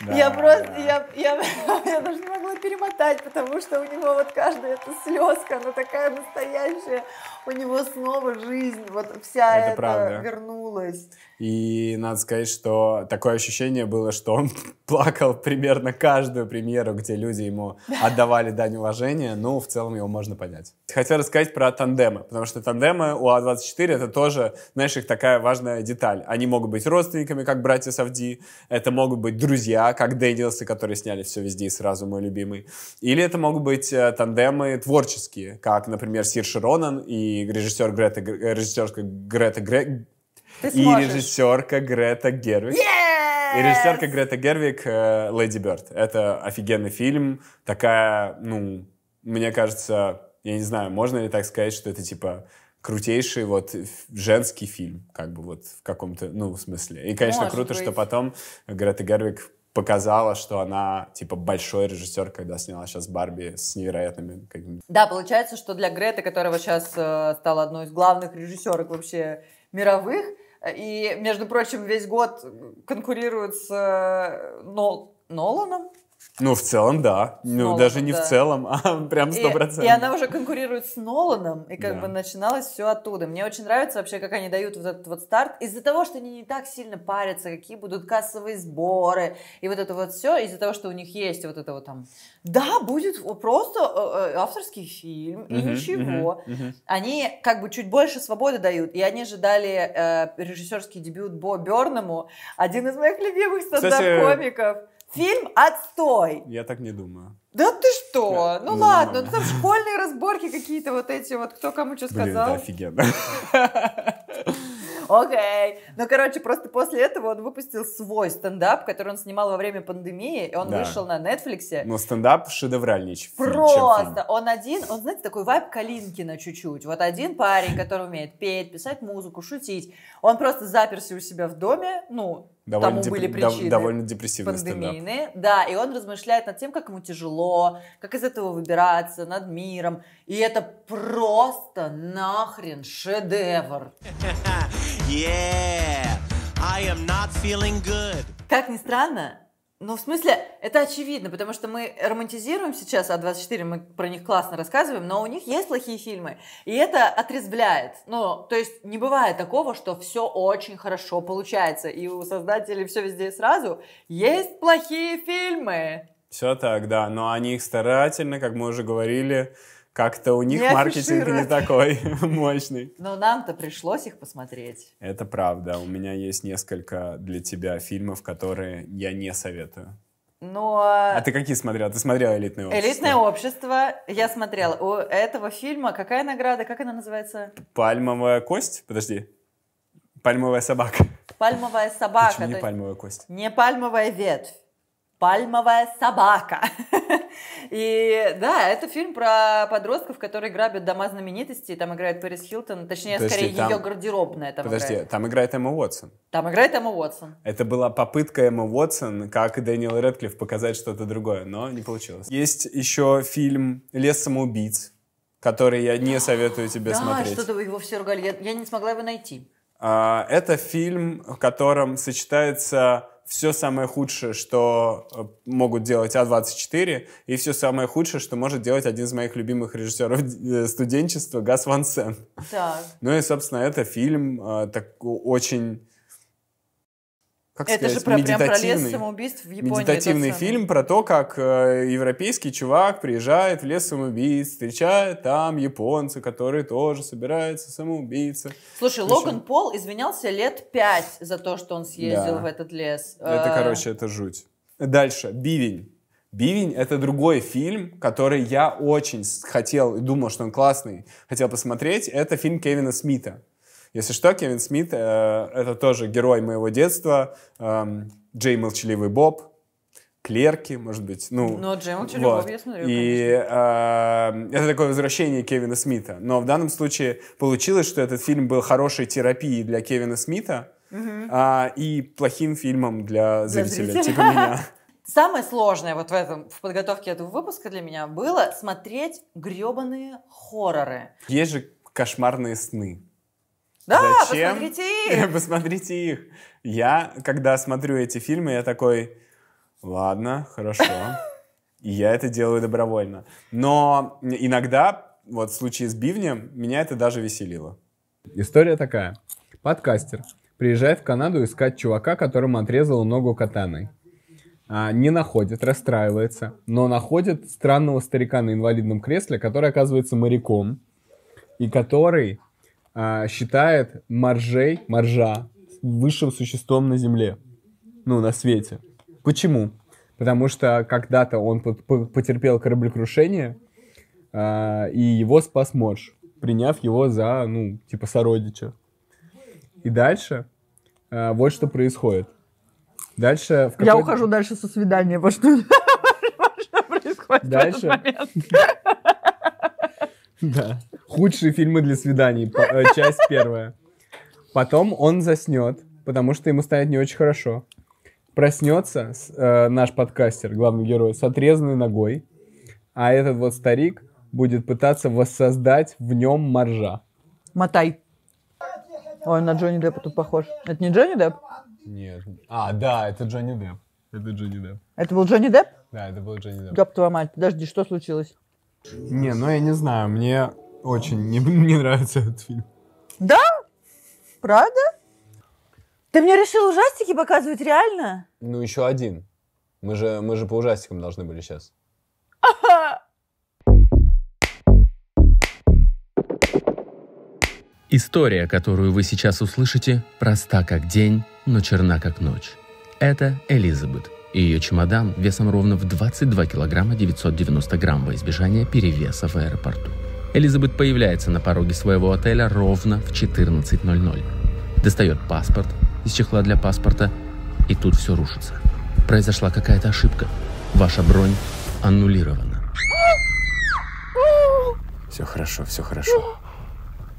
Да, я просто, да. я, я, я даже не могла перемотать, потому что у него вот каждая эта слезка, она такая настоящая у него снова жизнь, вот вся это, это вернулась. И надо сказать, что такое ощущение было, что он плакал примерно каждую премьеру, где люди ему отдавали дань уважения. но ну, в целом его можно понять. Хотел рассказать про тандемы, потому что тандемы у А24 это тоже, знаешь, их такая важная деталь. Они могут быть родственниками, как братья Савди, это могут быть друзья, как Дэниелсы, которые сняли все везде и сразу мой любимый. Или это могут быть э, тандемы творческие, как, например, Сир Широнан и режиссер Грета, э, режиссерка Грета, Гре... и режиссерка Грета Гервик. Yes! И режиссерка Грета Гервик э, «Леди Бёрд». Это офигенный фильм, такая, ну, мне кажется, я не знаю, можно ли так сказать, что это типа крутейший вот женский фильм, как бы вот в каком-то, ну, смысле. И, конечно, Может круто, быть. что потом Грета Гервик показала, что она, типа, большой режиссер, когда сняла сейчас Барби с невероятными... Как... Да, получается, что для Греты, которая сейчас э, стала одной из главных режиссерок вообще мировых, э, и, между прочим, весь год э, конкурирует с Нол... Ноланом, ну, в целом, да. С ну, Ноланом, даже не да. в целом, а прям сто процентов. И она уже конкурирует с Ноланом, и как да. бы начиналось все оттуда. Мне очень нравится вообще, как они дают вот этот вот старт. Из-за того, что они не так сильно парятся, какие будут кассовые сборы, и вот это вот все, из-за того, что у них есть вот это вот там... Да, будет просто э, э, авторский фильм, и угу, ничего. Угу, угу. Они как бы чуть больше свободы дают, и они же дали э, режиссерский дебют Бо Бернаму, один из моих любимых стендап-комиков. Кстати Фильм отстой. Я так не думаю. Да ты что? Да. Ну, ну ладно, ну, там школьные разборки какие-то вот эти вот, кто кому что сказал. Блин, это офигенно. окей. Ну, короче, просто после этого он выпустил свой стендап, который он снимал во время пандемии, и он вышел на Netflix. Но ну, стендап шедевральный. Просто! Он один, он, знаете, такой вайб Калинкина чуть-чуть. Вот один парень, который умеет петь, писать музыку, шутить. Он просто заперся у себя в доме, ну, довольно тому были причины. Довольно депрессивные пандемийные. Стендап. Да, и он размышляет над тем, как ему тяжело, как из этого выбираться, над миром. И это просто нахрен шедевр. Yeah, I am not feeling good. Как ни странно, ну, в смысле, это очевидно, потому что мы романтизируем сейчас А24, мы про них классно рассказываем, но у них есть плохие фильмы, и это отрезвляет. Ну, то есть не бывает такого, что все очень хорошо получается, и у создателей все везде сразу. Есть плохие фильмы. Все так, да, но они их старательно, как мы уже говорили, как-то у них не маркетинг не такой мощный. Но нам-то пришлось их посмотреть. Это правда. У меня есть несколько для тебя фильмов, которые я не советую. Но... А ты какие смотрела? Ты смотрела «Элитное общество»? «Элитное общество» я смотрела. У этого фильма какая награда? Как она называется? «Пальмовая кость». Подожди. «Пальмовая собака». «Пальмовая собака». Почему не «Пальмовая кость»? Не «Пальмовая ветвь». Пальмовая собака. И да, это фильм про подростков, которые грабят дома знаменитостей. Там играет Пэрис Хилтон, точнее, Подожди, скорее там... ее гардеробная. Там Подожди, играет. там играет Эмма Уотсон. Там играет Эмма Уотсон. Это была попытка Эммы Уотсон, как и Дэниел Редклифф, показать что-то другое, но не получилось. Есть еще фильм «Лес самоубийц», который я не советую тебе да, смотреть. Да, что-то его все ругали. Я, я не смогла его найти. А, это фильм, в котором сочетается все самое худшее, что э, могут делать А24, и все самое худшее, что может делать один из моих любимых режиссеров э, студенчества Гас Ван Сен. Так. Ну и, собственно, это фильм э, так, очень как это сказать, же про, медитативный, прям про лес самоубийств в Японии. Медитативный фильм про то, как э, европейский чувак приезжает в лес самоубийц, встречает там японца, который тоже собирается самоубийца. Слушай, Причем... Логан Пол извинялся лет пять за то, что он съездил да. в этот лес. Ну, это, э, короче, это жуть. Дальше, «Бивень». «Бивень» — это другой фильм, который я очень хотел и думал, что он классный, хотел посмотреть. Это фильм Кевина Смита. Если что, Кевин Смит э, — это тоже герой моего детства. Э, Джей Молчаливый Боб, клерки, может быть. Ну, Но ну, Джей Молчаливый вот. Боб я смотрю, И э, это такое возвращение Кевина Смита. Но в данном случае получилось, что этот фильм был хорошей терапией для Кевина Смита угу. а, и плохим фильмом для зрителя, для зрителя. типа меня. Самое сложное вот в этом, в подготовке этого выпуска для меня было смотреть гребаные хорроры. Есть же кошмарные сны. Да, Зачем? посмотрите их. посмотрите их. Я, когда смотрю эти фильмы, я такой, ладно, хорошо. И я это делаю добровольно. Но иногда, вот в случае с бивнем, меня это даже веселило. История такая. Подкастер приезжает в Канаду искать чувака, которому отрезала ногу катаной. А, не находит, расстраивается, но находит странного старика на инвалидном кресле, который оказывается моряком, и который а, считает моржей, моржа, высшим существом на Земле, ну, на свете. Почему? Потому что когда-то он потерпел кораблекрушение, а, и его спас морж, приняв его за, ну, типа сородича. И дальше а, вот что происходит. Дальше... В Я ухожу дальше со свидания, вот что, что происходит дальше... в этот момент. Да. Худшие фильмы для свиданий, э, часть первая. Потом он заснет, потому что ему станет не очень хорошо. Проснется э, наш подкастер, главный герой, с отрезанной ногой, а этот вот старик будет пытаться воссоздать в нем моржа. Мотай. Ой, на Джонни Деппа тут похож. Это не Джонни Депп? Нет. А, да, это Джонни Депп. Это Джонни Депп. Это был Джонни Депп? Да, это был Джонни Депп. Ёб твою мать, подожди, что случилось? Не, ну я не знаю, мне очень. не мне нравится этот фильм. Да? Правда? Ты мне решил ужастики показывать реально? Ну, еще один. Мы же, мы же по ужастикам должны были сейчас. История, которую вы сейчас услышите, проста как день, но черна как ночь. Это Элизабет и ее чемодан весом ровно в 22 килограмма 990 грамм во избежание перевеса в аэропорту. Элизабет появляется на пороге своего отеля ровно в 14.00. Достает паспорт из чехла для паспорта, и тут все рушится. Произошла какая-то ошибка. Ваша бронь аннулирована. Все хорошо, все хорошо.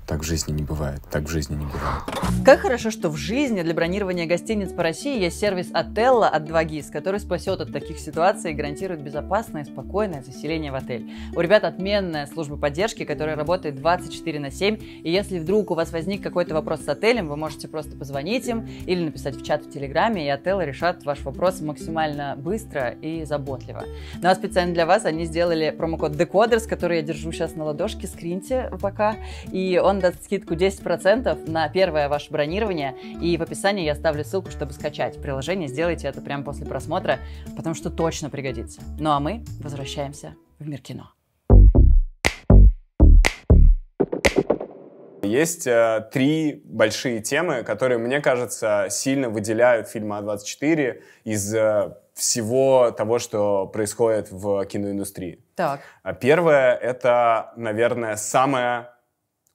Так в жизни не бывает, так в жизни не бывает. Как хорошо, что в жизни для бронирования гостиниц по России есть сервис Отелло от 2GIS, который спасет от таких ситуаций и гарантирует безопасное и спокойное заселение в отель. У ребят отменная служба поддержки, которая работает 24 на 7, и если вдруг у вас возник какой-то вопрос с отелем, вы можете просто позвонить им или написать в чат в Телеграме, и Отелло решат ваш вопрос максимально быстро и заботливо. Ну а специально для вас они сделали промокод Decoders, который я держу сейчас на ладошке, скриньте пока, и он вам даст скидку 10% на первое ваше бронирование. И в описании я оставлю ссылку, чтобы скачать приложение. Сделайте это прямо после просмотра, потому что точно пригодится. Ну а мы возвращаемся в мир кино. Есть э, три большие темы, которые, мне кажется, сильно выделяют фильм А24 из э, всего того, что происходит в киноиндустрии. Так. Э, первое — это, наверное, самая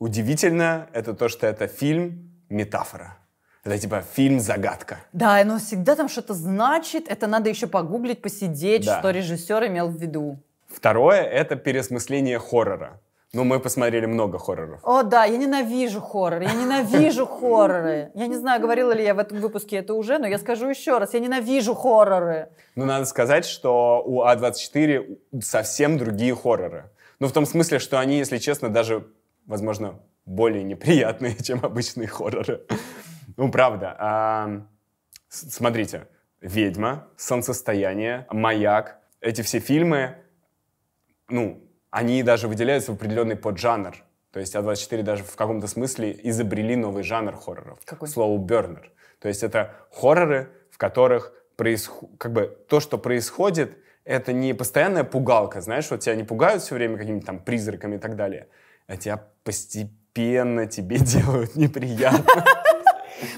Удивительно это то, что это фильм-метафора. Это типа фильм-загадка. Да, но всегда там что-то значит. Это надо еще погуглить, посидеть, да. что режиссер имел в виду. Второе — это пересмысление хоррора. Ну, мы посмотрели много хорроров. О, да, я ненавижу хоррор, я ненавижу хорроры. Я не знаю, говорила ли я в этом выпуске это уже, но я скажу еще раз, я ненавижу хорроры. Ну, надо сказать, что у А24 совсем другие хорроры. Ну, в том смысле, что они, если честно, даже возможно, более неприятные, чем обычные хорроры. Ну, правда. А, смотрите, «Ведьма», «Солнцестояние», «Маяк». Эти все фильмы, ну, они даже выделяются в определенный поджанр. То есть А24 даже в каком-то смысле изобрели новый жанр хорроров. Какой? Слово «бернер». То есть это хорроры, в которых происход... как бы то, что происходит, это не постоянная пугалка, знаешь, вот тебя не пугают все время какими-то там призраками и так далее, а тебя постепенно тебе делают неприятно.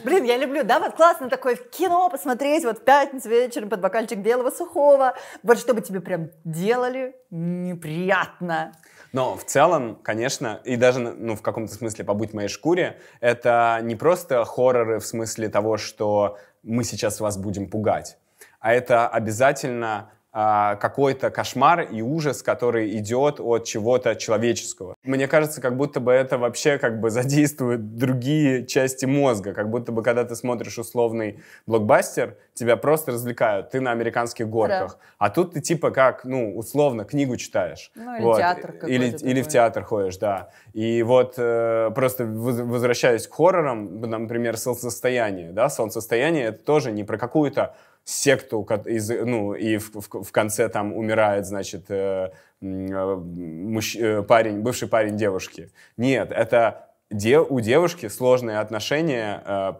Блин, я люблю, да, вот классно такое в кино посмотреть, вот в пятницу вечером под бокальчик белого сухого, вот чтобы тебе прям делали неприятно. Но в целом, конечно, и даже, ну, в каком-то смысле «Побудь в моей шкуре» — это не просто хорроры в смысле того, что мы сейчас вас будем пугать, а это обязательно а, какой-то кошмар и ужас, который идет от чего-то человеческого. Мне кажется, как будто бы это вообще как бы задействует другие части мозга, как будто бы когда ты смотришь условный блокбастер, тебя просто развлекают, ты на американских горках, да. а тут ты типа как, ну, условно, книгу читаешь. Ну, или вот. театр или, или в театр ходишь, да. И вот э, просто возвращаясь к хоррорам, например, солнцестояние, да, солнцестояние это тоже не про какую-то секту, из, ну, и в, в, в конце там умирает, значит, э, э мужч, э, парень, бывший парень девушки. Нет, это де, у девушки сложные отношения, э,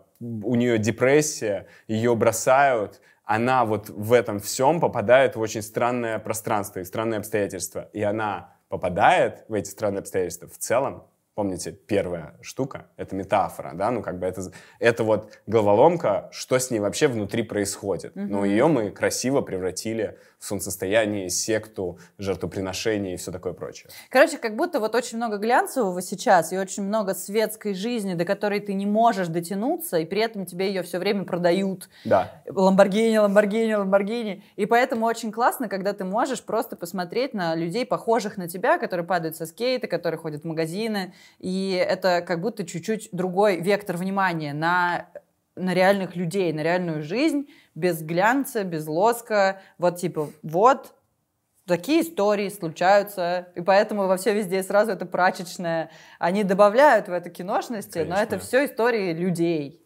у нее депрессия, ее бросают, она вот в этом всем попадает в очень странное пространство и странные обстоятельства. И она попадает в эти странные обстоятельства в целом Помните, первая штука — это метафора, да, ну как бы это, это вот головоломка, что с ней вообще внутри происходит. Mm-hmm. Но ее мы красиво превратили в солнцестояние, секту, жертвоприношение и все такое прочее. Короче, как будто вот очень много глянцевого сейчас и очень много светской жизни, до которой ты не можешь дотянуться, и при этом тебе ее все время продают. Да. Ламборгини, Ламборгини, Ламборгини. И поэтому очень классно, когда ты можешь просто посмотреть на людей, похожих на тебя, которые падают со скейта, которые ходят в магазины, и это как будто чуть-чуть другой вектор внимания на на реальных людей, на реальную жизнь, без глянца, без лоска. Вот типа, вот, такие истории случаются, и поэтому во все везде сразу это прачечное. Они добавляют в это киношности, Конечно. но это все истории людей.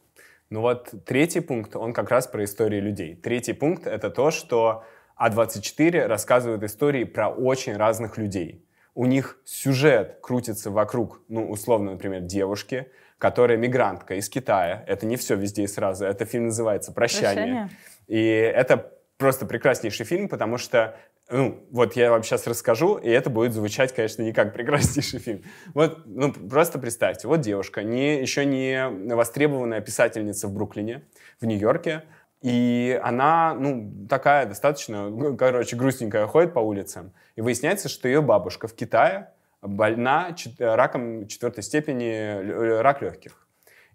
Ну вот третий пункт, он как раз про истории людей. Третий пункт — это то, что А24 рассказывает истории про очень разных людей у них сюжет крутится вокруг, ну, условно, например, девушки, которая мигрантка из Китая. Это не все везде и сразу. Это фильм называется «Прощание». Прощание. И это просто прекраснейший фильм, потому что ну, вот я вам сейчас расскажу, и это будет звучать, конечно, не как прекраснейший фильм. Вот, ну, просто представьте, вот девушка, не, еще не востребованная писательница в Бруклине, в Нью-Йорке, и она, ну, такая достаточно, короче, грустненькая, ходит по улицам. И выясняется, что ее бабушка в Китае больна раком четвертой степени, э, рак легких.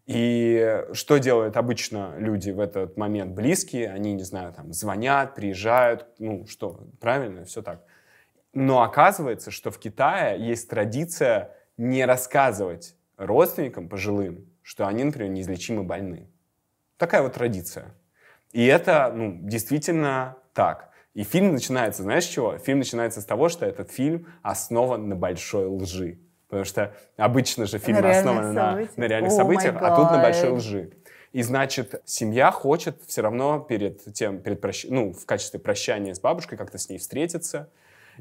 И что делают обычно люди в этот момент близкие? Они, не знаю, там, звонят, приезжают, ну, что, правильно, все так. Но оказывается, что в Китае есть традиция не рассказывать родственникам пожилым, что они, например, неизлечимо больны. Такая вот традиция. И это, ну, действительно так. И фильм начинается, знаешь чего? Фильм начинается с того, что этот фильм основан на большой лжи. Потому что обычно же фильмы основаны на, на реальных oh событиях, а тут на большой лжи. И значит, семья хочет все равно перед тем, перед прощ... ну, в качестве прощания с бабушкой как-то с ней встретиться.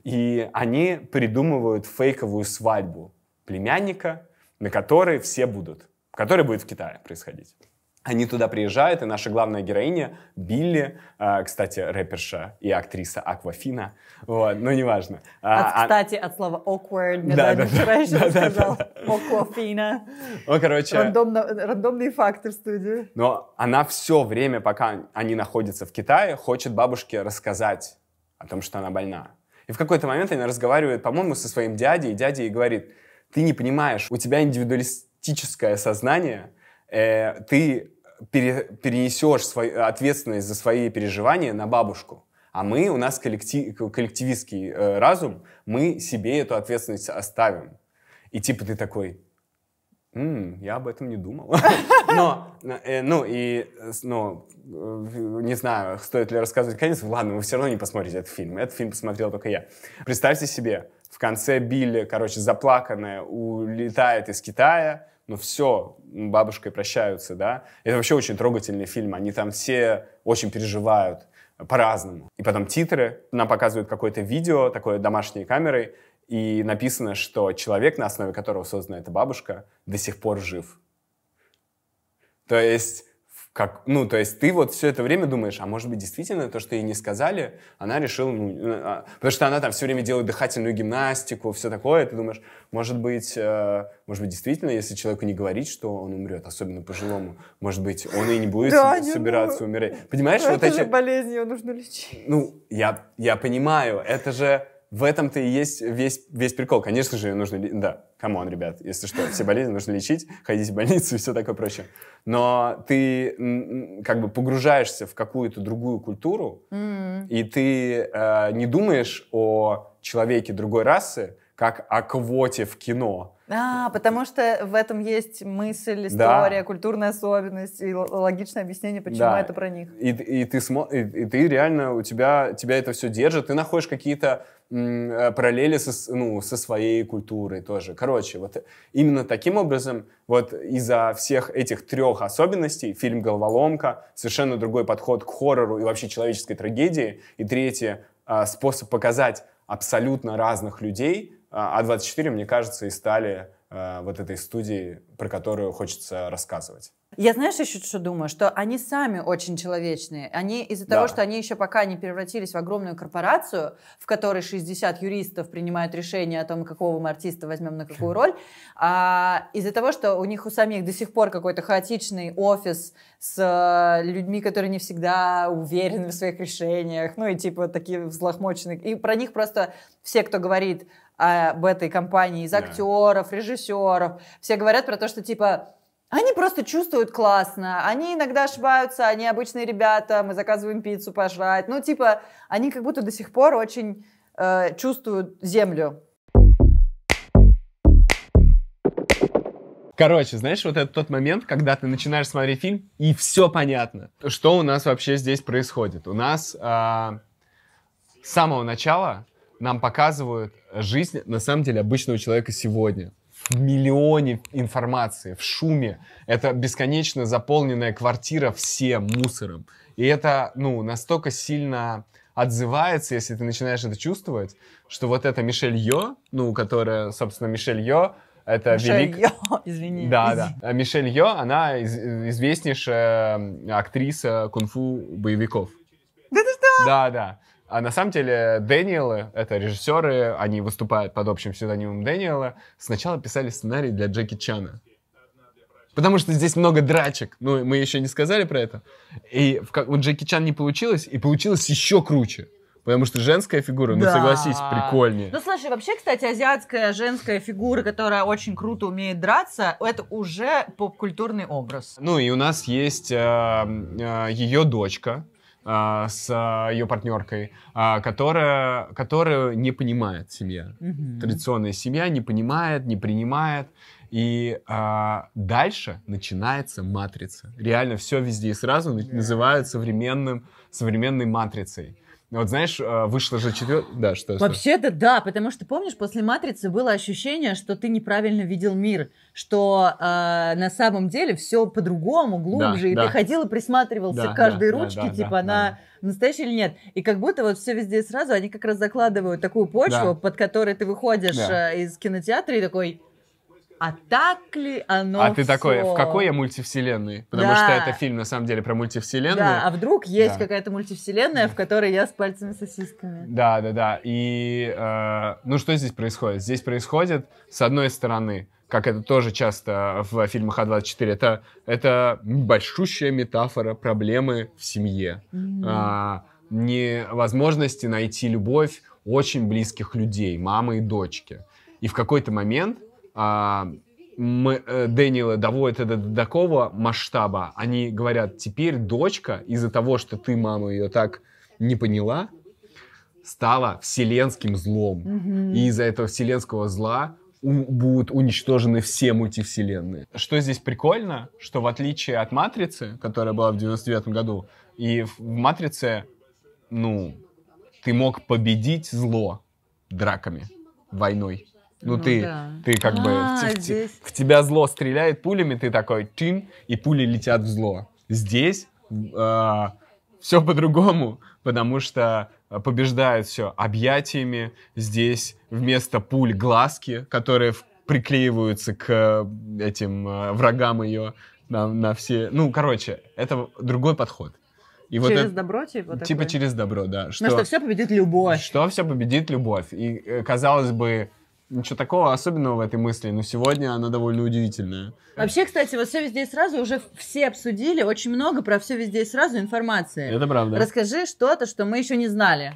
И они придумывают фейковую свадьбу племянника, на которой все будут, которая будет в Китае происходить. Они туда приезжают, и наша главная героиня Билли, а, кстати, рэперша и актриса Аквафина, вот, но ну, неважно. А, от, а, кстати, от слова awkward, да, да, вчера да, еще да, сказал, да, да. Аквафина. Ну, короче... Рандомно, рандомные факты в студии. Но она все время, пока они находятся в Китае, хочет бабушке рассказать о том, что она больна. И в какой-то момент она разговаривает, по-моему, со своим дядей, и дядя ей говорит, ты не понимаешь, у тебя индивидуалистическое сознание, э, ты пере, перенесешь свою ответственность за свои переживания на бабушку. А мы, у нас коллектив, коллективистский э, разум, мы себе эту ответственность оставим. И типа ты такой, М, я об этом не думал. Но, э, ну, и, ну, не знаю, стоит ли рассказывать конец. Ладно, вы все равно не посмотрите этот фильм. Этот фильм посмотрел только я. Представьте себе, в конце Билли, короче, заплаканная, улетает из Китая, ну все, бабушкой прощаются, да. Это вообще очень трогательный фильм, они там все очень переживают по-разному. И потом титры, нам показывают какое-то видео, такое домашней камерой, и написано, что человек, на основе которого создана эта бабушка, до сих пор жив. То есть как, ну, то есть ты вот все это время думаешь, а может быть, действительно, то, что ей не сказали, она решила, ну, э, а, потому что она там все время делает дыхательную гимнастику, все такое, ты думаешь, может быть, э, может быть, действительно, если человеку не говорить, что он умрет, особенно пожилому, может быть, он и не будет да, с- собираться ну, умирать. Понимаешь, вот это эти... же болезни, ее нужно лечить. Ну, я, я понимаю, это же в этом-то и есть весь, весь прикол. Конечно же, нужно... Да, камон, ребят, если что, все болезни нужно лечить, ходить в больницу и все такое прочее. Но ты как бы погружаешься в какую-то другую культуру, mm и ты э, не думаешь о человеке другой расы, как о квоте в кино. А, потому что в этом есть мысль, история, да. культурная особенность и логичное объяснение, почему да. это про них. И, и, ты, смо... и, и ты реально, у тебя, тебя это все держит, ты находишь какие-то э, параллели со, ну, со своей культурой тоже. Короче, вот именно таким образом, вот из-за всех этих трех особенностей, фильм «Головоломка», совершенно другой подход к хоррору и вообще человеческой трагедии, и третье, а, способ показать абсолютно разных людей, а, А24, мне кажется, и стали э, вот этой студией, про которую хочется рассказывать. Я знаешь еще что думаю? Что они сами очень человечные. Они из-за да. того, что они еще пока не превратились в огромную корпорацию, в которой 60 юристов принимают решение о том, какого мы артиста возьмем на какую роль, а из-за того, что у них у самих до сих пор какой-то хаотичный офис с э, людьми, которые не всегда уверены в своих решениях, ну и типа такие взлохмоченные. И про них просто все, кто говорит, об а, этой компании из yeah. актеров, режиссеров. Все говорят про то, что типа они просто чувствуют классно, они иногда ошибаются, они обычные ребята, мы заказываем пиццу пожрать. Ну, типа, они как будто до сих пор очень э, чувствуют землю. Короче, знаешь, вот это тот момент, когда ты начинаешь смотреть фильм, и все понятно. Что у нас вообще здесь происходит? У нас э, с самого начала нам показывают жизнь, на самом деле, обычного человека сегодня. В миллионе информации, в шуме. Это бесконечно заполненная квартира всем мусором. И это, ну, настолько сильно отзывается, если ты начинаешь это чувствовать, что вот эта Мишель Йо, ну, которая, собственно, Мишель Йо, это Мишель велик... Йо, извини. Да, да. А Мишель Йо, она из- известнейшая актриса кунг-фу боевиков. Да Да, да. А на самом деле Дэниелы, это режиссеры, они выступают под общим псевдонимом Дэниела, сначала писали сценарий для Джеки Чана. Потому что здесь много драчек. Ну, мы еще не сказали про это. И в, у Джеки Чан не получилось, и получилось еще круче. Потому что женская фигура, ну, да. согласись, прикольнее. Ну слушай, вообще, кстати, азиатская женская фигура, которая очень круто умеет драться, это уже поп-культурный образ. Ну и у нас есть э, э, ее дочка, а, с ее партнеркой, а, которая, которая, не понимает семья. Угу. Традиционная семья не понимает, не принимает. И а, дальше начинается матрица. Реально все везде и сразу yeah. называют современным, современной матрицей. Вот знаешь, а, вышло же четвертое... Да, что? Вообще-то да, потому что, помнишь, после «Матрицы» было ощущение, что ты неправильно видел мир, что э, на самом деле все по-другому, глубже, да, и да. ты ходил и присматривался да, к каждой да, ручке, да, да, типа, да, она да. настоящая или нет. И как будто вот все везде сразу, они как раз закладывают такую почву, да. под которой ты выходишь да. Э, из кинотеатра и такой а так ли оно А ты такой, в какой я мультивселенной? Потому да. что это фильм, на самом деле, про мультивселенную. Да, а вдруг есть да. какая-то мультивселенная, в которой я с пальцами сосисками. Да, да, да. И, э, ну, что здесь происходит? Здесь происходит, с одной стороны, как это тоже часто в фильмах А24, это, это большущая метафора проблемы в семье. Mm. -hmm. невозможности найти любовь очень близких людей, мамы и дочки. И в какой-то момент а мы, э, Дэниела доводят это до такого масштаба, они говорят, теперь дочка из-за того, что ты маму ее так не поняла, стала вселенским злом. Mm-hmm. И из-за этого вселенского зла у- будут уничтожены все мультивселенные. Что здесь прикольно, что в отличие от «Матрицы», которая была в 99 году, и в «Матрице», ну, ты мог победить зло драками, войной. Ну, ну, ты, да. ты как а, бы в, здесь... в, тебя зло стреляет пулями, ты такой чин, и пули летят в зло. Здесь э, а, все по-другому, потому что а, побеждает все объятиями. Здесь вместо пуль глазки, которые приклеиваются к а, этим э, врагам ее на, на все. Ну, короче, это другой подход. И через вот это, добро, типа? Типа через добро, да. Что, Но что все победит любовь. Что все победит любовь. И, э, казалось бы, ничего такого особенного в этой мысли, но сегодня она довольно удивительная. Вообще, кстати, вот все везде и сразу уже все обсудили, очень много про все везде и сразу информации. Это правда. Расскажи что-то, что мы еще не знали.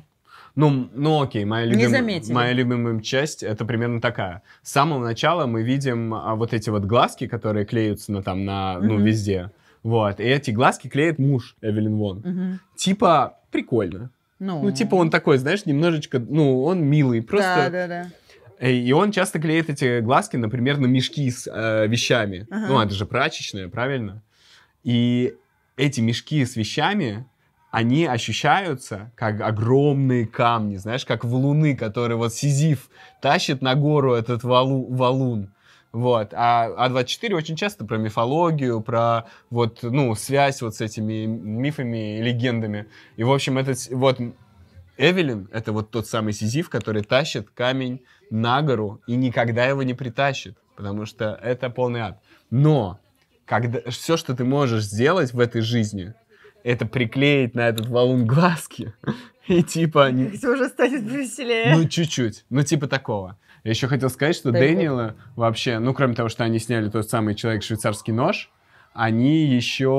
Ну, ну окей, моя, любим... моя любимая часть это примерно такая. С самого начала мы видим а, вот эти вот глазки, которые клеются на ну, там на ну mm-hmm. везде. Вот. И эти глазки клеит муж Эвелин Вон. Mm-hmm. Типа прикольно. Ну... ну, типа он такой, знаешь, немножечко, ну, он милый, просто... Да, да, да. Э, и он часто клеит эти глазки, например, на мешки с э, вещами. Ага. Ну, это же прачечная, правильно? И эти мешки с вещами, они ощущаются как огромные камни, знаешь, как в Луны, которые вот Сизиф тащит на гору этот валу, валун. Вот. А А24 очень часто про мифологию, про вот, ну, связь вот с этими мифами и легендами. И, в общем, этот вот Эвелин — это вот тот самый Сизиф, который тащит камень на гору и никогда его не притащит, потому что это полный ад. Но когда, все, что ты можешь сделать в этой жизни, это приклеить на этот валун глазки и типа... Все уже станет веселее. Ну, чуть-чуть. Ну, типа такого. Я еще хотел сказать, что да, Дэниела вообще, ну, кроме того, что они сняли тот самый «Человек-швейцарский нож», они еще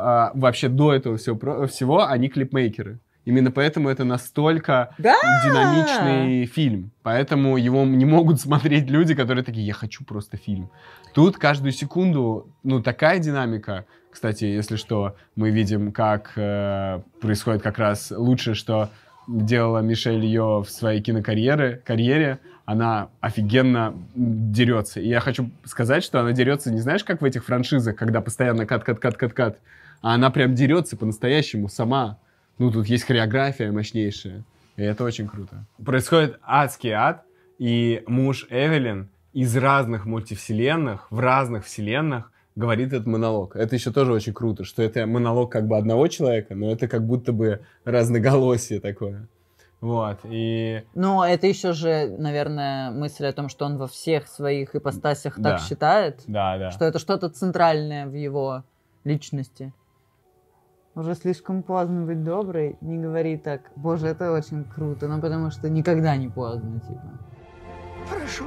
а, вообще до этого всего, всего они клипмейкеры. Именно поэтому это настолько да! динамичный фильм. Поэтому его не могут смотреть люди, которые такие, я хочу просто фильм. Тут каждую секунду, ну, такая динамика. Кстати, если что, мы видим, как э, происходит как раз лучше, что делала Мишель Йо в своей кинокарьере, карьере, она офигенно дерется. И я хочу сказать, что она дерется, не знаешь, как в этих франшизах, когда постоянно кат-кат-кат-кат-кат, а она прям дерется по-настоящему сама. Ну, тут есть хореография мощнейшая, и это очень круто. Происходит адский ад, и муж Эвелин из разных мультивселенных, в разных вселенных говорит этот монолог. Это еще тоже очень круто, что это монолог как бы одного человека, но это как будто бы разноголосие такое. Вот, и... Но ну, это еще же, наверное, мысль о том, что он во всех своих ипостасях да. так считает. Да, да. Что это что-то центральное в его личности уже слишком поздно быть доброй, не говори так, боже, это очень круто, Но ну, потому что никогда не поздно, типа. Прошу,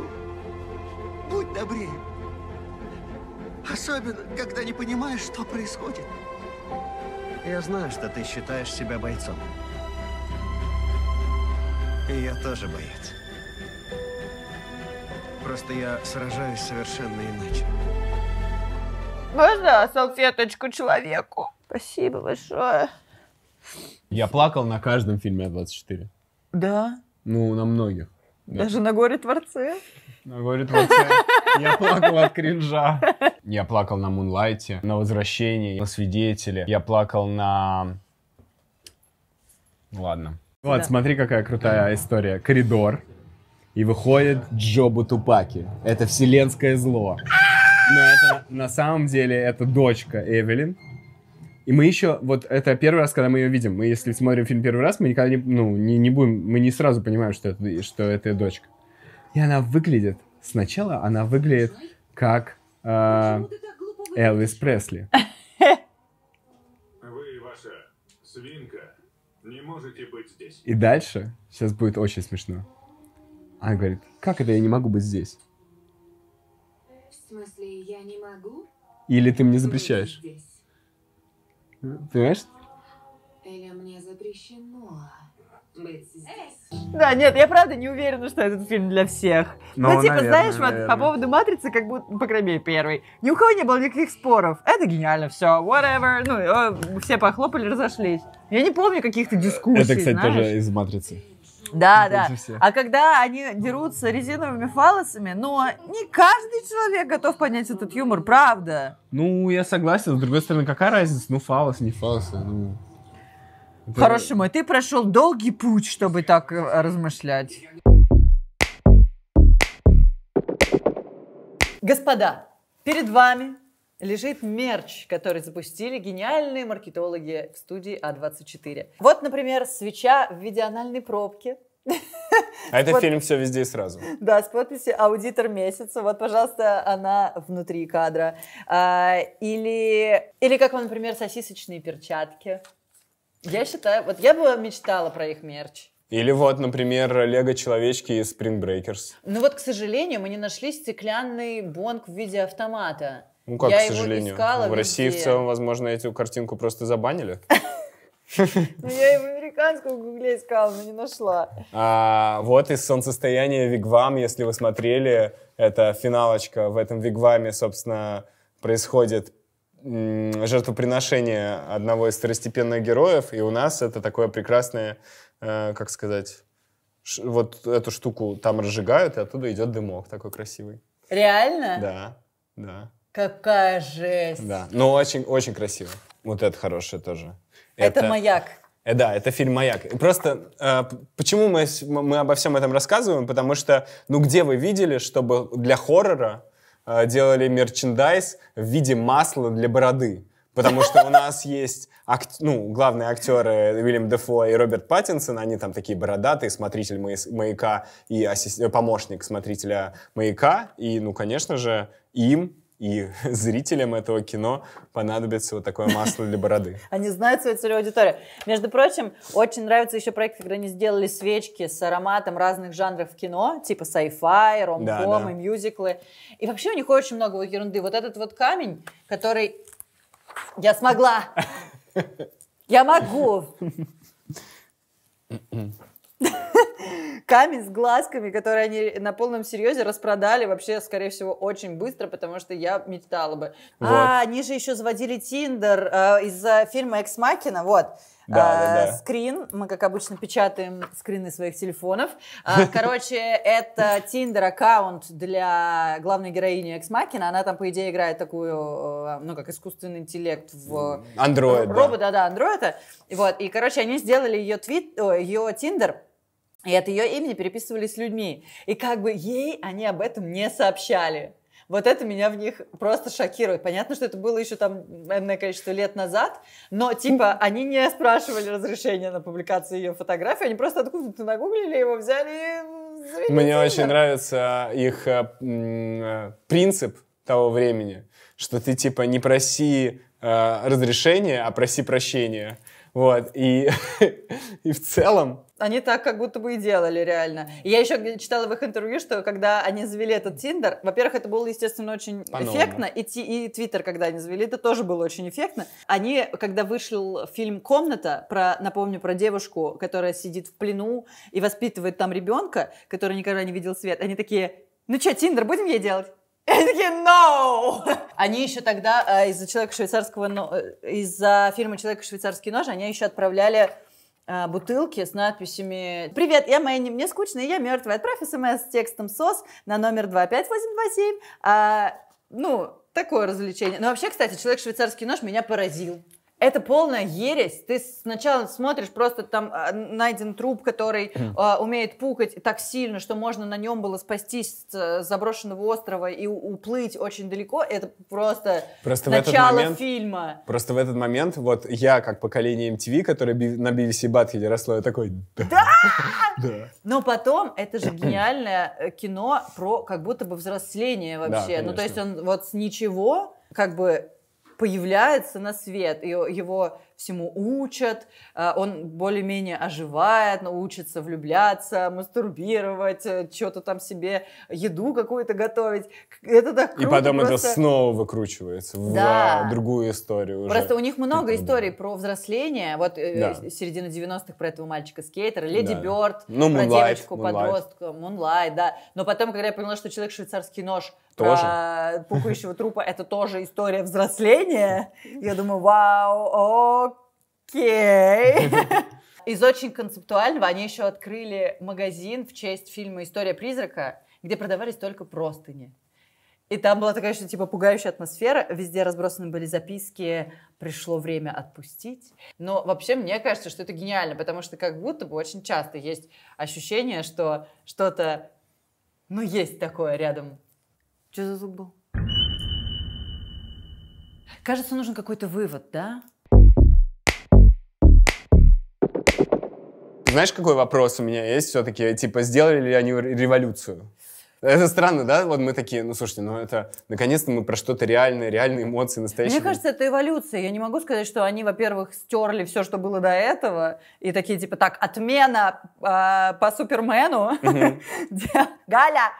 будь добрее. Особенно, когда не понимаешь, что происходит. Я знаю, что ты считаешь себя бойцом. И я тоже боец. Просто я сражаюсь совершенно иначе. Можно салфеточку человеку? Спасибо большое. Я плакал на каждом фильме А24. Да? Ну, на многих. Да. Даже на горе Творце? На горе Творце. Я плакал от кринжа. Я плакал на Мунлайте, на Возвращении, на Свидетеле. Я плакал на... Ладно. Да. Вот, смотри, какая крутая история. Коридор. И выходит Джобу Тупаки. Это вселенское зло. Но это, на самом деле это дочка Эвелин, и мы еще, вот это первый раз, когда мы ее видим. Мы, если смотрим фильм первый раз, мы никогда не, ну, не, не будем, мы не сразу понимаем, что это, что это дочка. И она выглядит, сначала она выглядит как э, Элвис Пресли. Вы, ваша свинка, не можете быть здесь. И дальше, сейчас будет очень смешно. Она говорит, как это я не могу быть здесь? В смысле, я не могу? Или ты мне запрещаешь? Здесь? Понимаешь? Или мне запрещено быть здесь. Да, нет, я правда не уверена, что этот фильм для всех. Но ну, ну типа, наверное, знаешь, наверное. вот по поводу «Матрицы», как будто, ну, по крайней мере, первый, ни у кого не было никаких споров. Это гениально, все, whatever. Ну, э, все похлопали, разошлись. Я не помню каких-то дискуссий, Это, кстати, знаешь? тоже из «Матрицы». Да, вот да. А когда они дерутся резиновыми фалосами, но не каждый человек готов понять этот юмор, правда. Ну, я согласен. С другой стороны, какая разница? Ну, фалос, не фалос. Ну, Хороший мой, ты прошел долгий путь, чтобы так э, размышлять. Господа, перед вами лежит мерч, который запустили гениальные маркетологи в студии А24. Вот, например, свеча в виде анальной пробки. А это фильм «Все везде и сразу». Да, с подписи «Аудитор месяца». Вот, пожалуйста, она внутри кадра. А, или, или как, например, сосисочные перчатки. Я считаю, вот я бы мечтала про их мерч. Или вот, например, лего-человечки из Spring Breakers. Ну вот, к сожалению, мы не нашли стеклянный бонг в виде автомата. Ну как, я к сожалению. искала в везде. России в целом, возможно, эту картинку просто забанили. Ну, я и в американском гугле искала, но не нашла. А, вот из солнцестояния Вигвам, если вы смотрели, это финалочка. В этом Вигваме, собственно, происходит жертвоприношение одного из второстепенных героев, и у нас это такое прекрасное, э, как сказать, вот эту штуку там разжигают, и оттуда идет дымок такой красивый. Реально? Да, да. Какая жесть! Да, ну, но очень, очень красиво. Вот это хорошее тоже. Это, это маяк. Э, да, это фильм «Маяк». просто э, почему мы, мы обо всем этом рассказываем? Потому что, ну где вы видели, чтобы для хоррора э, делали мерчендайз в виде масла для бороды? Потому что у нас есть ак- ну, главные актеры Уильям Дефо и Роберт Паттинсон, они там такие бородатые, смотритель мая- маяка и ассис- помощник смотрителя маяка. И, ну, конечно же, им и зрителям этого кино понадобится вот такое масло для бороды. Они знают свою целевую аудиторию. Между прочим, очень нравится еще проект, когда они сделали свечки с ароматом разных жанров кино, типа sci-fi, ром-ком и мюзиклы. И вообще у них очень много вот ерунды. Вот этот вот камень, который... Я смогла! Я могу! камень с глазками, который они на полном серьезе распродали вообще, скорее всего, очень быстро, потому что я мечтала бы. А, вот. А, они же еще заводили Тиндер э, из фильма «Экс Макина», вот. Да, а, да, э, да. Скрин, мы как обычно печатаем скрины своих телефонов. А, короче, это Tinder аккаунт для главной героини Экс Макина. Она там, по идее, играет такую, э, ну, как искусственный интеллект в... Андроид, да. Робота, да, да, андроида. Вот, и, короче, они сделали ее твит, о, ее Тиндер и от ее имени переписывались с людьми. И как бы ей они об этом не сообщали. Вот это меня в них просто шокирует. Понятно, что это было еще там энное количество лет назад, но типа они не спрашивали разрешения на публикацию ее фотографии, они просто откуда-то нагуглили его, взяли и... Мне очень нравится их э, э, принцип того времени, что ты типа не проси э, разрешения, а проси прощения. Вот. И, и в целом они так как будто бы и делали, реально. И я еще читала в их интервью, что когда они завели этот Тиндер, во-первых, это было, естественно, очень По-новому. эффектно, и, Твиттер, когда они завели, это тоже было очень эффектно. Они, когда вышел фильм «Комната», про, напомню, про девушку, которая сидит в плену и воспитывает там ребенка, который никогда не видел свет, они такие, ну что, Тиндер будем ей делать? Они такие, no! Они еще тогда э, из-за человека швейцарского, э, из-за фильма «Человек швейцарский нож» они еще отправляли а, бутылки с надписями «Привет, я Мэнни, мне скучно, и я мертвая. Отправь смс с текстом СОС на номер 25827». А, ну, такое развлечение. Но ну, вообще, кстати, человек-швейцарский нож меня поразил. Это полная ересь. Ты сначала смотришь, просто там а, найден труп, который mm. э, умеет пукать так сильно, что можно на нем было спастись с э, заброшенного острова и уплыть очень далеко. Это просто, просто начало момент, фильма. Просто в этот момент вот я, как поколение MTV, которое на BBC Батхеде росло, я такой... Да! да! Но потом это же гениальное э, кино про как будто бы взросление вообще. Да, ну то есть он вот с ничего как бы появляется на свет, и его всему учат, э, он более-менее оживает, научится ну, влюбляться, мастурбировать, э, что-то там себе, еду какую-то готовить. Это так круто. И потом просто... это снова выкручивается да. в другую историю уже. Просто у них много историй про взросление. Вот э, да. середина 90-х про этого мальчика-скейтера, Леди да. Бёрд, ну, про девочку-подростка, Мунлайт, да. Но потом, когда я поняла, что человек швейцарский нож — тоже? про пукающего трупа, это тоже история взросления. Я думаю, вау, окей. Из очень концептуального они еще открыли магазин в честь фильма «История призрака», где продавались только простыни. И там была такая, что типа пугающая атмосфера. Везде разбросаны были записки «Пришло время отпустить». Но вообще мне кажется, что это гениально, потому что как будто бы очень часто есть ощущение, что что-то, ну, есть такое рядом что за звук был? Кажется, нужен какой-то вывод, да? Знаешь, какой вопрос у меня есть все-таки? Типа, сделали ли они революцию? Это странно, да? Вот мы такие, ну слушайте, ну это наконец-то мы про что-то реальное, реальные эмоции, настоящие. Мне кажется, это эволюция. Я не могу сказать, что они, во-первых, стерли все, что было до этого, и такие типа так отмена э, по Супермену. Галя,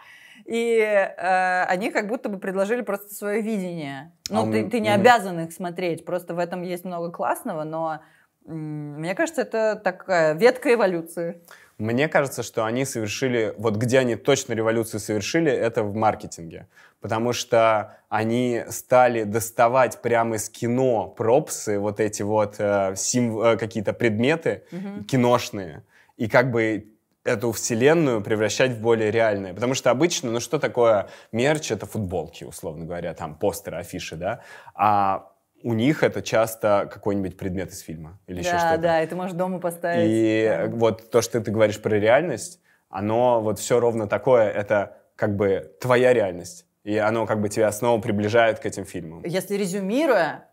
и э, они как будто бы предложили просто свое видение. А ну, а ты, ты не обязан их смотреть, просто в этом есть много классного, но мне кажется, это такая ветка эволюции. Мне кажется, что они совершили, вот где они точно революцию совершили, это в маркетинге. Потому что они стали доставать прямо из кино пропсы, вот эти вот э, сим, э, какие-то предметы угу. киношные. И как бы эту вселенную превращать в более реальное. Потому что обычно, ну что такое мерч? Это футболки, условно говоря, там постеры, афиши, да? А у них это часто какой-нибудь предмет из фильма или да, еще что-то. Да, да, это можешь дома поставить. И да. вот то, что ты говоришь про реальность, оно вот все ровно такое, это как бы твоя реальность. И оно как бы тебя снова приближает к этим фильмам. Если резюмируя,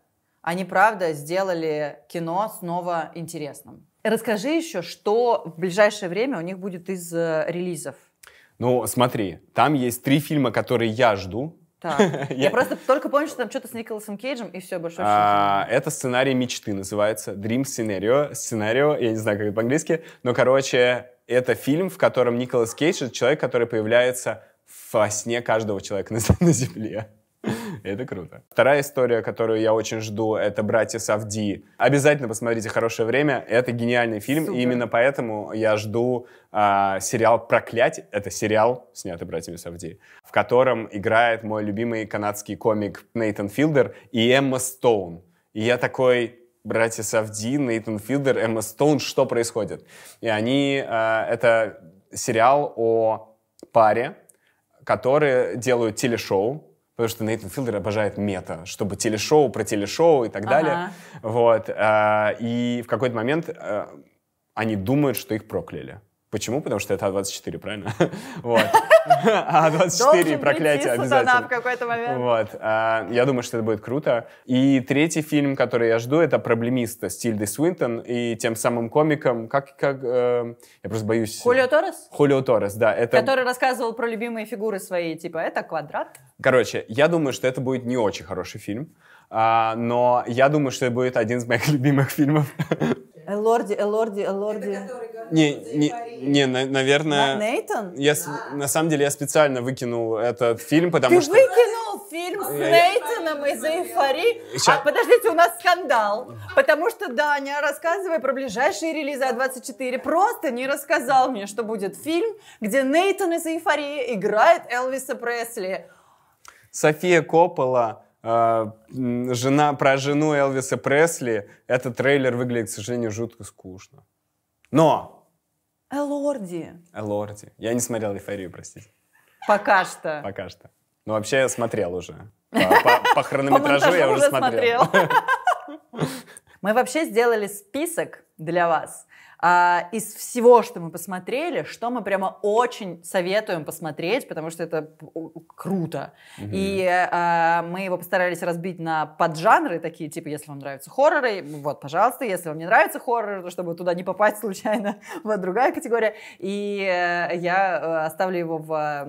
они, правда, сделали кино снова интересным. Расскажи еще, что в ближайшее время у них будет из э, релизов. Ну, смотри, там есть три фильма, которые я жду. Так. Я просто только помню, что там что-то с Николасом Кейджем, и все, больше а, Это сценарий мечты называется. Dream Scenario. Сценарио, я не знаю, как это по-английски. Но, короче, это фильм, в котором Николас Кейдж — это человек, который появляется во сне каждого человека на, на Земле. Это круто. Вторая история, которую я очень жду, это «Братья Савди». Обязательно посмотрите «Хорошее время». Это гениальный фильм, Супер. и именно поэтому я жду а, сериал «Проклять». Это сериал, снятый братьями Савди, в котором играет мой любимый канадский комик Нейтан Филдер и Эмма Стоун. И я такой, братья Савди, Нейтан Филдер, Эмма Стоун, что происходит? И они, э, это сериал о паре, которые делают телешоу, потому что Нейтан Филдер обожает мета, чтобы телешоу про телешоу и так ага. далее. Вот. Э, и в какой-то момент э, они думают, что их прокляли. Почему? Потому что это А24, правильно? Вот. А 24 проклятие обязательно. в какой-то момент. Вот. А, я думаю, что это будет круто. И третий фильм, который я жду, это «Проблемиста» с Тильдой Свинтон и тем самым комиком, как... как э, я просто боюсь... Хулио Торрес? Хулио Торрес, да. Который рассказывал про любимые фигуры свои, типа, это квадрат. Короче, я думаю, что это будет не очень хороший фильм. А, но я думаю, что это будет один из моих любимых фильмов. Элорди, Элорди, Элорди. Не, не, не, наверное... На, Нейтан? Я, На самом деле я специально выкинул этот фильм, потому Ты что... Ты выкинул фильм с я... Нейтаном из «Эйфории»? А, подождите, у нас скандал. Потому что Даня, рассказывая про ближайшие релизы А24, просто не рассказал мне, что будет фильм, где Нейтан из «Эйфории» играет Элвиса Пресли. София Коппола а, жена, про жену Элвиса Пресли, этот трейлер выглядит, к сожалению, жутко скучно. Но! Элорди. Элорди. Я не смотрел «Эйфорию», простите. Пока что. Пока что. Ну, вообще, я смотрел уже. По, по, по хронометражу я уже смотрел. Мы вообще сделали список для вас. А, из всего, что мы посмотрели, что мы прямо очень советуем посмотреть, потому что это круто. Угу. И а, мы его постарались разбить на поджанры такие, типа, если вам нравятся хорроры, вот, пожалуйста, если вам не нравятся хорроры, то чтобы туда не попасть случайно, вот другая категория. И э, я э, оставлю его в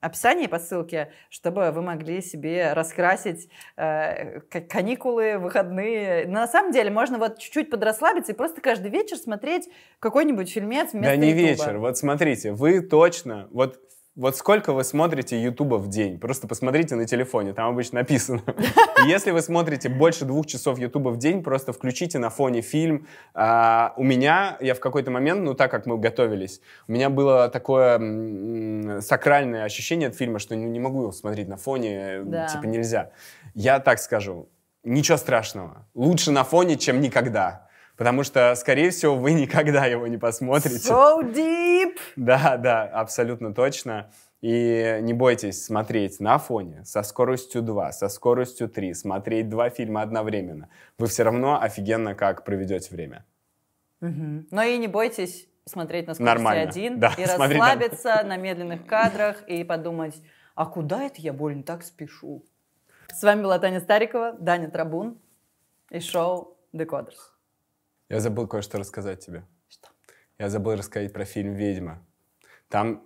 описании по ссылке, чтобы вы могли себе раскрасить э, каникулы, выходные. на самом деле можно вот чуть-чуть подрасслабиться и просто просто каждый вечер смотреть какой-нибудь фильмец вместо Да не Ютуба. вечер, вот смотрите, вы точно, вот вот сколько вы смотрите Ютуба в день? Просто посмотрите на телефоне, там обычно написано. Если вы смотрите больше двух часов Ютуба в день, просто включите на фоне фильм. А, у меня, я в какой-то момент, ну так как мы готовились, у меня было такое м- сакральное ощущение от фильма, что не, не могу его смотреть на фоне, да. типа нельзя. Я так скажу, ничего страшного. Лучше на фоне, чем никогда. Потому что, скорее всего, вы никогда его не посмотрите. So deep! Да, да, абсолютно точно. И не бойтесь смотреть на фоне со скоростью 2, со скоростью 3, смотреть два фильма одновременно. Вы все равно офигенно как проведете время. Угу. Но и не бойтесь смотреть на скорости один да, и расслабиться на... на медленных кадрах и подумать, а куда это я больно так спешу? С вами была Таня Старикова, Даня Трабун и шоу «Декодерс». Я забыл кое-что рассказать тебе. Что? Я забыл рассказать про фильм «Ведьма». Там,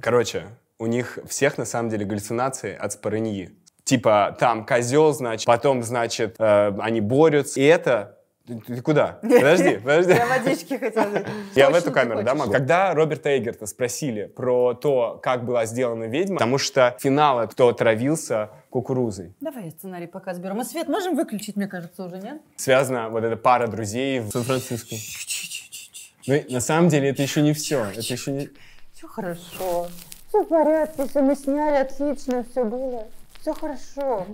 короче, у них всех на самом деле галлюцинации от спорыньи. Типа там козел, значит, потом, значит, э, они борются. И это ты куда? Подожди, подожди. Я водички хотела. Я в эту камеру, да, мам? Когда Роберта Эггерта спросили про то, как была сделана «Ведьма», потому что финала «Кто отравился» кукурузой. Давай я сценарий пока сберу. Мы свет можем выключить, мне кажется, уже, нет? Связана вот эта пара друзей в Сан-Франциско. Ну, на самом деле, это еще не все. Это еще не... Все хорошо. Все в порядке, все мы сняли, отлично, все было. Все хорошо.